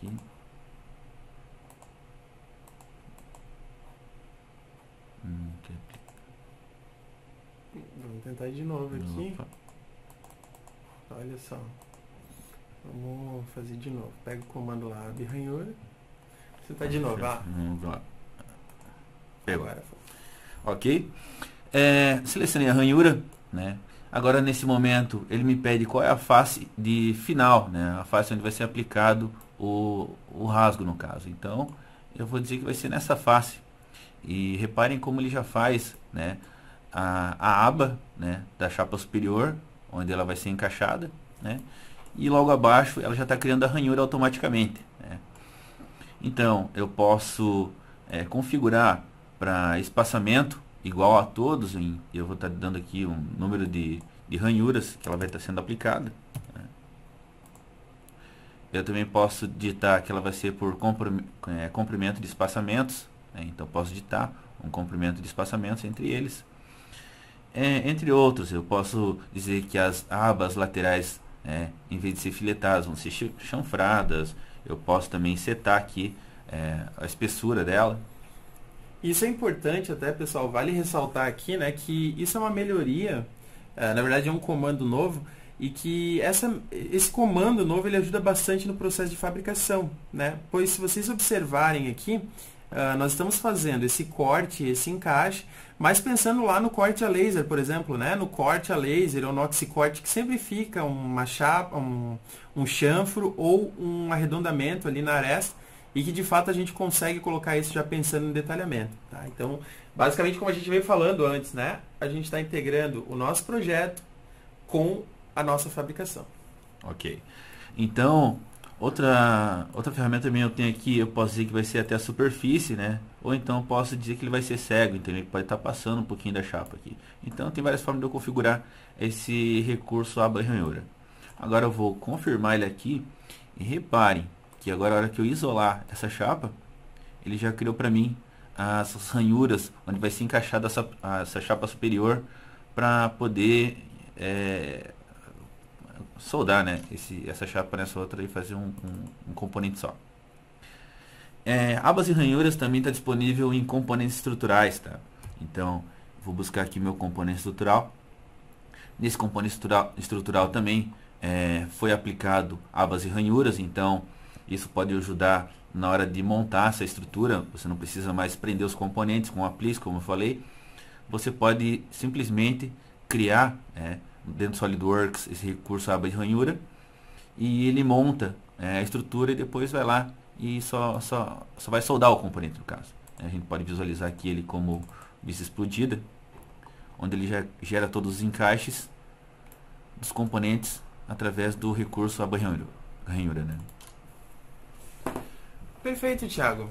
aqui. Hum, é Vamos tentar de novo Opa. aqui. Olha só. Vamos fazer de novo. Pega o comando lá, abre ranhura. Você tá de novo, ah. Vamos lá. Pegou. Agora foi. Ok. É, selecionei a ranhura, né? Agora nesse momento ele me pede qual é a face de final, né? A face onde vai ser aplicado o, o rasgo no caso. Então, eu vou dizer que vai ser nessa face. E reparem como ele já faz né, a, a aba né, da chapa superior, onde ela vai ser encaixada, né, e logo abaixo ela já está criando a ranhura automaticamente. Né. Então, eu posso é, configurar para espaçamento igual a todos, eu vou estar tá dando aqui um número de, de ranhuras que ela vai estar tá sendo aplicada. Eu também posso digitar que ela vai ser por é, comprimento de espaçamentos. Né? Então, posso digitar um comprimento de espaçamentos entre eles. É, entre outros, eu posso dizer que as abas laterais, é, em vez de ser filetadas, vão ser chanfradas. Eu posso também setar aqui é, a espessura dela. Isso é importante até, pessoal. Vale ressaltar aqui né, que isso é uma melhoria. É, na verdade, é um comando novo e que essa, esse comando novo ele ajuda bastante no processo de fabricação, né? Pois se vocês observarem aqui, uh, nós estamos fazendo esse corte, esse encaixe, mas pensando lá no corte a laser, por exemplo, né? No corte a laser ou no oxicorte que sempre fica uma chapa, um, um chanfro ou um arredondamento ali na aresta e que de fato a gente consegue colocar isso já pensando no detalhamento. Tá? Então, basicamente como a gente veio falando antes, né? A gente está integrando o nosso projeto com a nossa fabricação. Ok. Então, outra, outra ferramenta também eu tenho aqui, eu posso dizer que vai ser até a superfície, né? Ou então posso dizer que ele vai ser cego, então ele pode estar tá passando um pouquinho da chapa aqui. Então tem várias formas de eu configurar esse recurso aba ranhura. Agora eu vou confirmar ele aqui e reparem que agora a hora que eu isolar essa chapa, ele já criou para mim as ranhuras onde vai ser encaixada essa, essa chapa superior para poder é, soldar né, esse, essa chapa nessa outra e fazer um, um, um componente só. É, abas e ranhuras também está disponível em componentes estruturais, tá? Então, vou buscar aqui meu componente estrutural. Nesse componente estrutural, estrutural também é, foi aplicado abas e ranhuras, então isso pode ajudar na hora de montar essa estrutura. Você não precisa mais prender os componentes com o aplis, como eu falei. Você pode simplesmente criar... É, dentro do SolidWorks esse recurso aba de ranhura e ele monta é, a estrutura e depois vai lá e só, só, só vai soldar o componente no caso. A gente pode visualizar aqui ele como vista explodida, onde ele já gera todos os encaixes dos componentes através do recurso aba ranhura. Né? Perfeito, Thiago.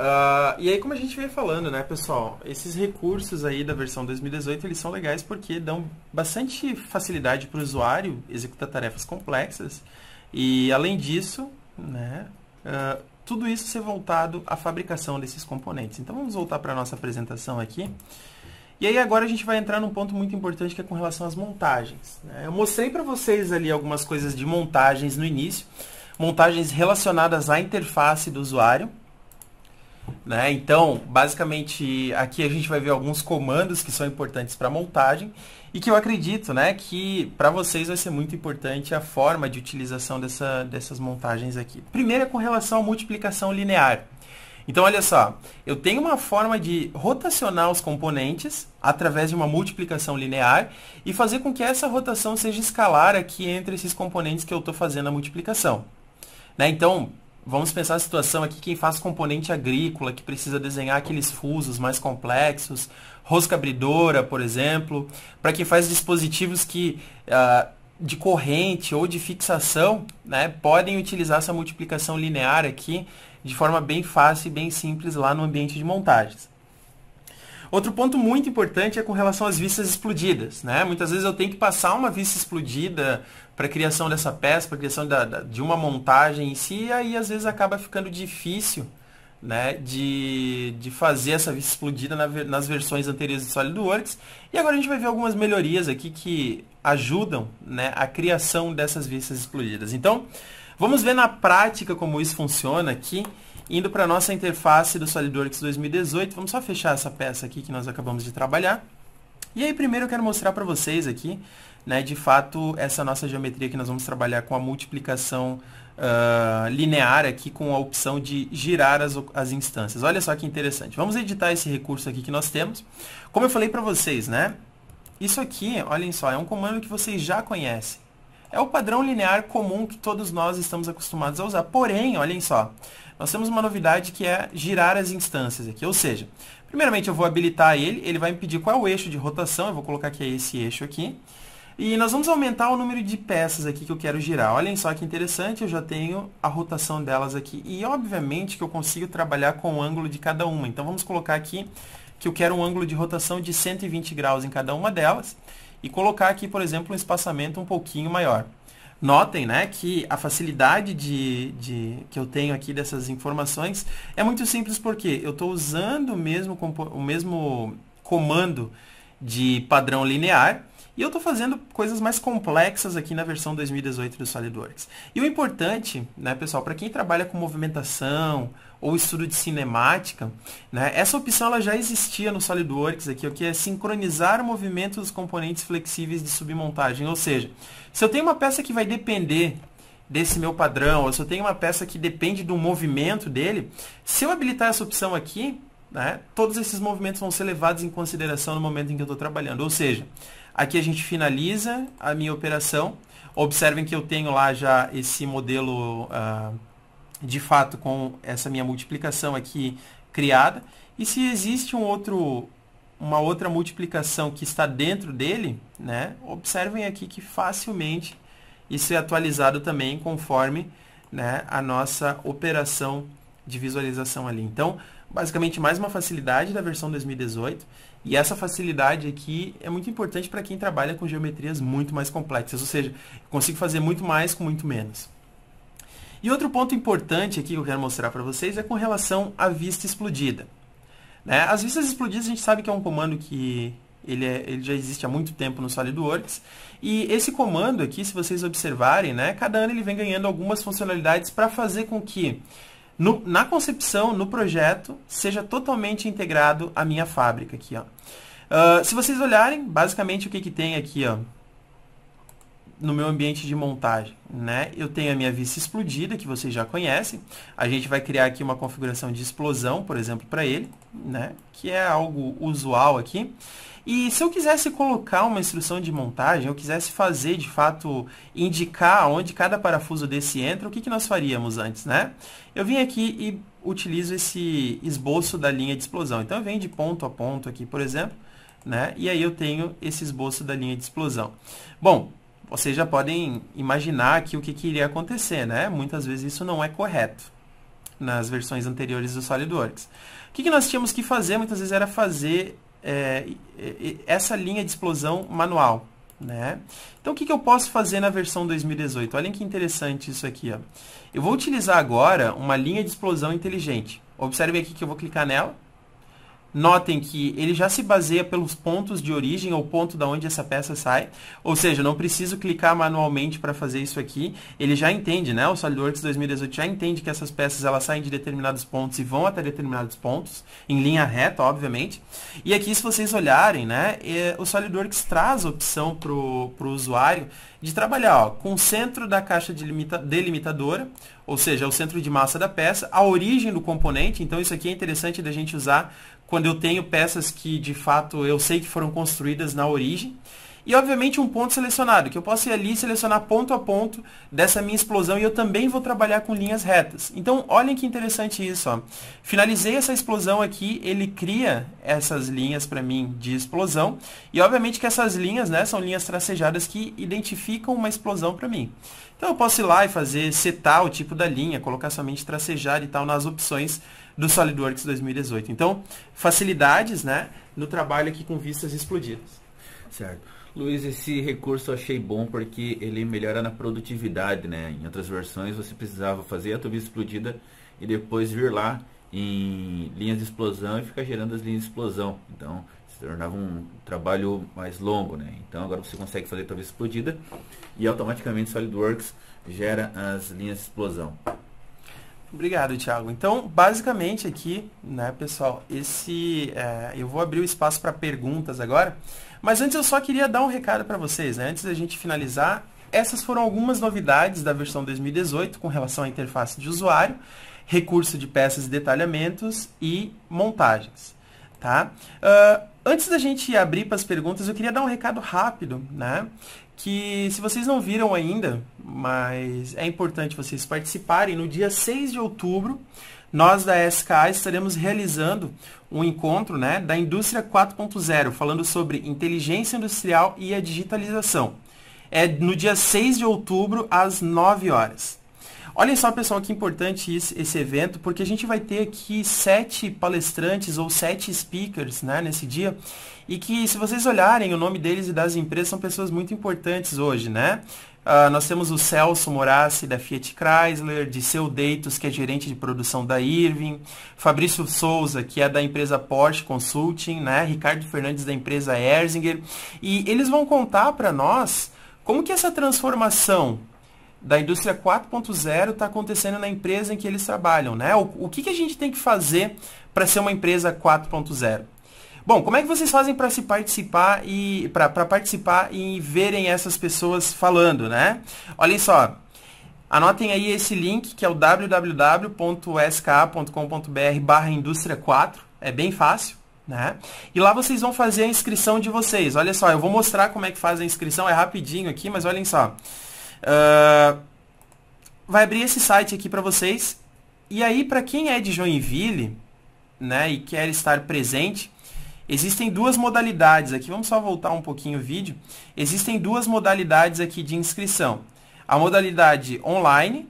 Uh, e aí, como a gente veio falando, né, pessoal, esses recursos aí da versão 2018, eles são legais porque dão bastante facilidade para o usuário executar tarefas complexas e, além disso, né, uh, tudo isso ser voltado à fabricação desses componentes. Então, vamos voltar para a nossa apresentação aqui. E aí agora a gente vai entrar num ponto muito importante que é com relação às montagens. Né? Eu mostrei para vocês ali algumas coisas de montagens no início, montagens relacionadas à interface do usuário, né? Então, basicamente, aqui a gente vai ver alguns comandos que são importantes para montagem e que eu acredito né, que para vocês vai ser muito importante a forma de utilização dessa, dessas montagens aqui. Primeiro é com relação à multiplicação linear. Então, olha só, eu tenho uma forma de rotacionar os componentes através de uma multiplicação linear e fazer com que essa rotação seja escalar aqui entre esses componentes que eu estou fazendo a multiplicação. Né? Então, Vamos pensar a situação aqui, quem faz componente agrícola, que precisa desenhar aqueles fusos mais complexos, rosca abridora, por exemplo, para quem faz dispositivos que uh, de corrente ou de fixação, né, podem utilizar essa multiplicação linear aqui de forma bem fácil e bem simples lá no ambiente de montagens. Outro ponto muito importante é com relação às vistas explodidas. Né? Muitas vezes eu tenho que passar uma vista explodida para a criação dessa peça, para a criação da, da, de uma montagem em si, e aí às vezes acaba ficando difícil né, de, de fazer essa vista explodida na, nas versões anteriores do SolidWorks. E agora a gente vai ver algumas melhorias aqui que ajudam né, a criação dessas vistas explodidas. Então, vamos ver na prática como isso funciona aqui. Indo para a nossa interface do SolidWorks 2018, vamos só fechar essa peça aqui que nós acabamos de trabalhar. E aí primeiro eu quero mostrar para vocês aqui, né, de fato, essa nossa geometria que nós vamos trabalhar com a multiplicação uh, linear aqui com a opção de girar as, as instâncias. Olha só que interessante. Vamos editar esse recurso aqui que nós temos. Como eu falei para vocês, né, isso aqui, olhem só, é um comando que vocês já conhecem. É o padrão linear comum que todos nós estamos acostumados a usar. Porém, olhem só, nós temos uma novidade que é girar as instâncias aqui. Ou seja, primeiramente eu vou habilitar ele, ele vai me pedir qual é o eixo de rotação, eu vou colocar que é esse eixo aqui. E nós vamos aumentar o número de peças aqui que eu quero girar. Olhem só que interessante, eu já tenho a rotação delas aqui. E, obviamente, que eu consigo trabalhar com o ângulo de cada uma. Então, vamos colocar aqui que eu quero um ângulo de rotação de 120 graus em cada uma delas e colocar aqui, por exemplo, um espaçamento um pouquinho maior. Notem né, que a facilidade de, de, que eu tenho aqui dessas informações é muito simples porque eu estou usando o mesmo, o mesmo comando de padrão linear e eu estou fazendo coisas mais complexas aqui na versão 2018 do SolidWorks. E o importante, né, pessoal, para quem trabalha com movimentação, ou estudo de cinemática, né? essa opção ela já existia no SolidWorks aqui, o que é sincronizar o movimento dos componentes flexíveis de submontagem. Ou seja, se eu tenho uma peça que vai depender desse meu padrão, ou se eu tenho uma peça que depende do movimento dele, se eu habilitar essa opção aqui, né, todos esses movimentos vão ser levados em consideração no momento em que eu estou trabalhando. Ou seja, aqui a gente finaliza a minha operação. Observem que eu tenho lá já esse modelo uh, de fato com essa minha multiplicação aqui criada. E se existe um outro, uma outra multiplicação que está dentro dele, né, observem aqui que facilmente isso é atualizado também conforme né, a nossa operação de visualização ali. Então, basicamente, mais uma facilidade da versão 2018. E essa facilidade aqui é muito importante para quem trabalha com geometrias muito mais complexas, ou seja, consigo fazer muito mais com muito menos. E outro ponto importante aqui que eu quero mostrar para vocês é com relação à vista explodida. Né? As vistas explodidas a gente sabe que é um comando que ele, é, ele já existe há muito tempo no SolidWorks. E esse comando aqui, se vocês observarem, né, cada ano ele vem ganhando algumas funcionalidades para fazer com que no, na concepção, no projeto, seja totalmente integrado a minha fábrica aqui. Ó. Uh, se vocês olharem, basicamente o que, que tem aqui, ó, no meu ambiente de montagem, né? Eu tenho a minha vista explodida, que vocês já conhecem. A gente vai criar aqui uma configuração de explosão, por exemplo, para ele, né? Que é algo usual aqui. E se eu quisesse colocar uma instrução de montagem, eu quisesse fazer, de fato, indicar onde cada parafuso desse entra, o que, que nós faríamos antes, né? Eu vim aqui e utilizo esse esboço da linha de explosão. Então, eu venho de ponto a ponto aqui, por exemplo, né? E aí eu tenho esse esboço da linha de explosão. Bom, vocês já podem imaginar aqui o que, que iria acontecer, né? Muitas vezes isso não é correto nas versões anteriores do SolidWorks. O que, que nós tínhamos que fazer, muitas vezes, era fazer é, essa linha de explosão manual. Né? Então, o que, que eu posso fazer na versão 2018? Olhem que interessante isso aqui. Ó. Eu vou utilizar agora uma linha de explosão inteligente. Observe aqui que eu vou clicar nela Notem que ele já se baseia pelos pontos de origem ou ponto da onde essa peça sai, ou seja, não preciso clicar manualmente para fazer isso aqui. Ele já entende, né? O SolidWorks 2018 já entende que essas peças elas saem de determinados pontos e vão até determinados pontos, em linha reta, obviamente. E aqui, se vocês olharem, né, é, o SolidWorks traz a opção para o usuário de trabalhar ó, com o centro da caixa delimitadora, ou seja, o centro de massa da peça, a origem do componente. Então, isso aqui é interessante da gente usar quando eu tenho peças que de fato eu sei que foram construídas na origem. E obviamente um ponto selecionado, que eu posso ir ali selecionar ponto a ponto dessa minha explosão e eu também vou trabalhar com linhas retas. Então olhem que interessante isso. Ó. Finalizei essa explosão aqui, ele cria essas linhas para mim de explosão. E obviamente que essas linhas né, são linhas tracejadas que identificam uma explosão para mim. Então eu posso ir lá e fazer setar o tipo da linha, colocar somente tracejado e tal nas opções do SolidWorks 2018. Então, facilidades né, no trabalho aqui com vistas explodidas. Certo. Luiz, esse recurso eu achei bom porque ele melhora na produtividade, né? Em outras versões você precisava fazer a tua vista explodida e depois vir lá em linhas de explosão e ficar gerando as linhas de explosão. Então, se tornava um trabalho mais longo, né? Então, agora você consegue fazer a tua vista explodida e automaticamente SolidWorks gera as linhas de explosão. Obrigado, Thiago. Então, basicamente aqui, né, pessoal, esse, é, eu vou abrir o espaço para perguntas agora. Mas antes eu só queria dar um recado para vocês, né? Antes da gente finalizar, essas foram algumas novidades da versão 2018 com relação à interface de usuário, recurso de peças e detalhamentos e montagens, tá? Uh, antes da gente abrir para as perguntas, eu queria dar um recado rápido, né? que se vocês não viram ainda, mas é importante vocês participarem, no dia 6 de outubro, nós da SKA estaremos realizando um encontro né, da Indústria 4.0, falando sobre inteligência industrial e a digitalização. É no dia 6 de outubro, às 9 horas. Olhem só, pessoal, que importante esse evento, porque a gente vai ter aqui sete palestrantes ou sete speakers né, nesse dia. E que, se vocês olharem o nome deles e das empresas, são pessoas muito importantes hoje, né? Uh, nós temos o Celso Morassi, da Fiat Chrysler, de Seu Deitos, que é gerente de produção da Irving, Fabrício Souza, que é da empresa Porsche Consulting, né? Ricardo Fernandes, da empresa Erzinger. E eles vão contar para nós como que essa transformação da indústria 4.0 está acontecendo na empresa em que eles trabalham, né? O, o que, que a gente tem que fazer para ser uma empresa 4.0? Bom, como é que vocês fazem para se participar e para participar e verem essas pessoas falando, né? Olhem só, anotem aí esse link que é o www.sk.com.br/barra indústria 4. É bem fácil. Né? E lá vocês vão fazer a inscrição de vocês. Olha só, eu vou mostrar como é que faz a inscrição, é rapidinho aqui, mas olhem só. Ah, vai abrir esse site aqui para vocês. E aí, para quem é de Joinville né, e quer estar presente, existem duas modalidades aqui. Vamos só voltar um pouquinho o vídeo. Existem duas modalidades aqui de inscrição. A modalidade online,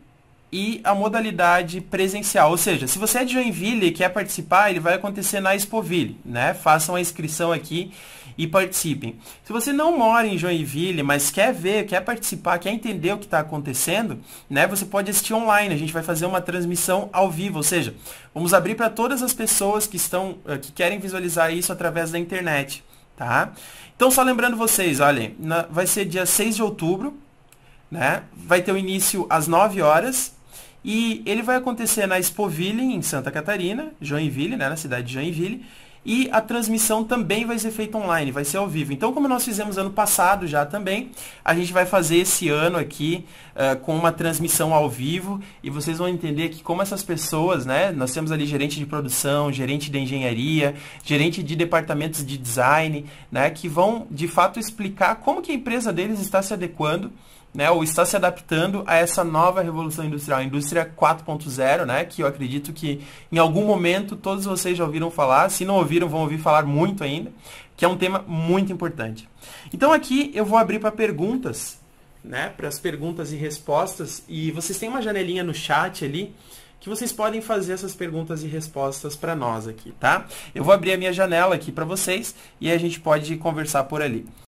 e a modalidade presencial. Ou seja, se você é de Joinville e quer participar, ele vai acontecer na Expoville, né? Façam a inscrição aqui e participem. Se você não mora em Joinville, mas quer ver, quer participar, quer entender o que está acontecendo, né? Você pode assistir online. A gente vai fazer uma transmissão ao vivo, ou seja, vamos abrir para todas as pessoas que estão, eh, que querem visualizar isso através da internet, tá? Então, só lembrando vocês, olhem, vai ser dia 6 de outubro, né? Vai ter o início às 9 horas e ele vai acontecer na Expoville, em Santa Catarina, Joinville, né, na cidade de Joinville, e a transmissão também vai ser feita online, vai ser ao vivo. Então, como nós fizemos ano passado já também, a gente vai fazer esse ano aqui uh, com uma transmissão ao vivo e vocês vão entender que como essas pessoas, né? Nós temos ali gerente de produção, gerente de engenharia, gerente de departamentos de design, né? Que vão de fato explicar como que a empresa deles está se adequando né, ou está se adaptando a essa nova revolução industrial, a indústria 4.0, né, que eu acredito que em algum momento todos vocês já ouviram falar, se não ouviram, vão ouvir falar muito ainda, que é um tema muito importante. Então aqui eu vou abrir para perguntas, né, para as perguntas e respostas, e vocês têm uma janelinha no chat ali, que vocês podem fazer essas perguntas e respostas para nós aqui, tá? Eu vou abrir a minha janela aqui para vocês e a gente pode conversar por ali.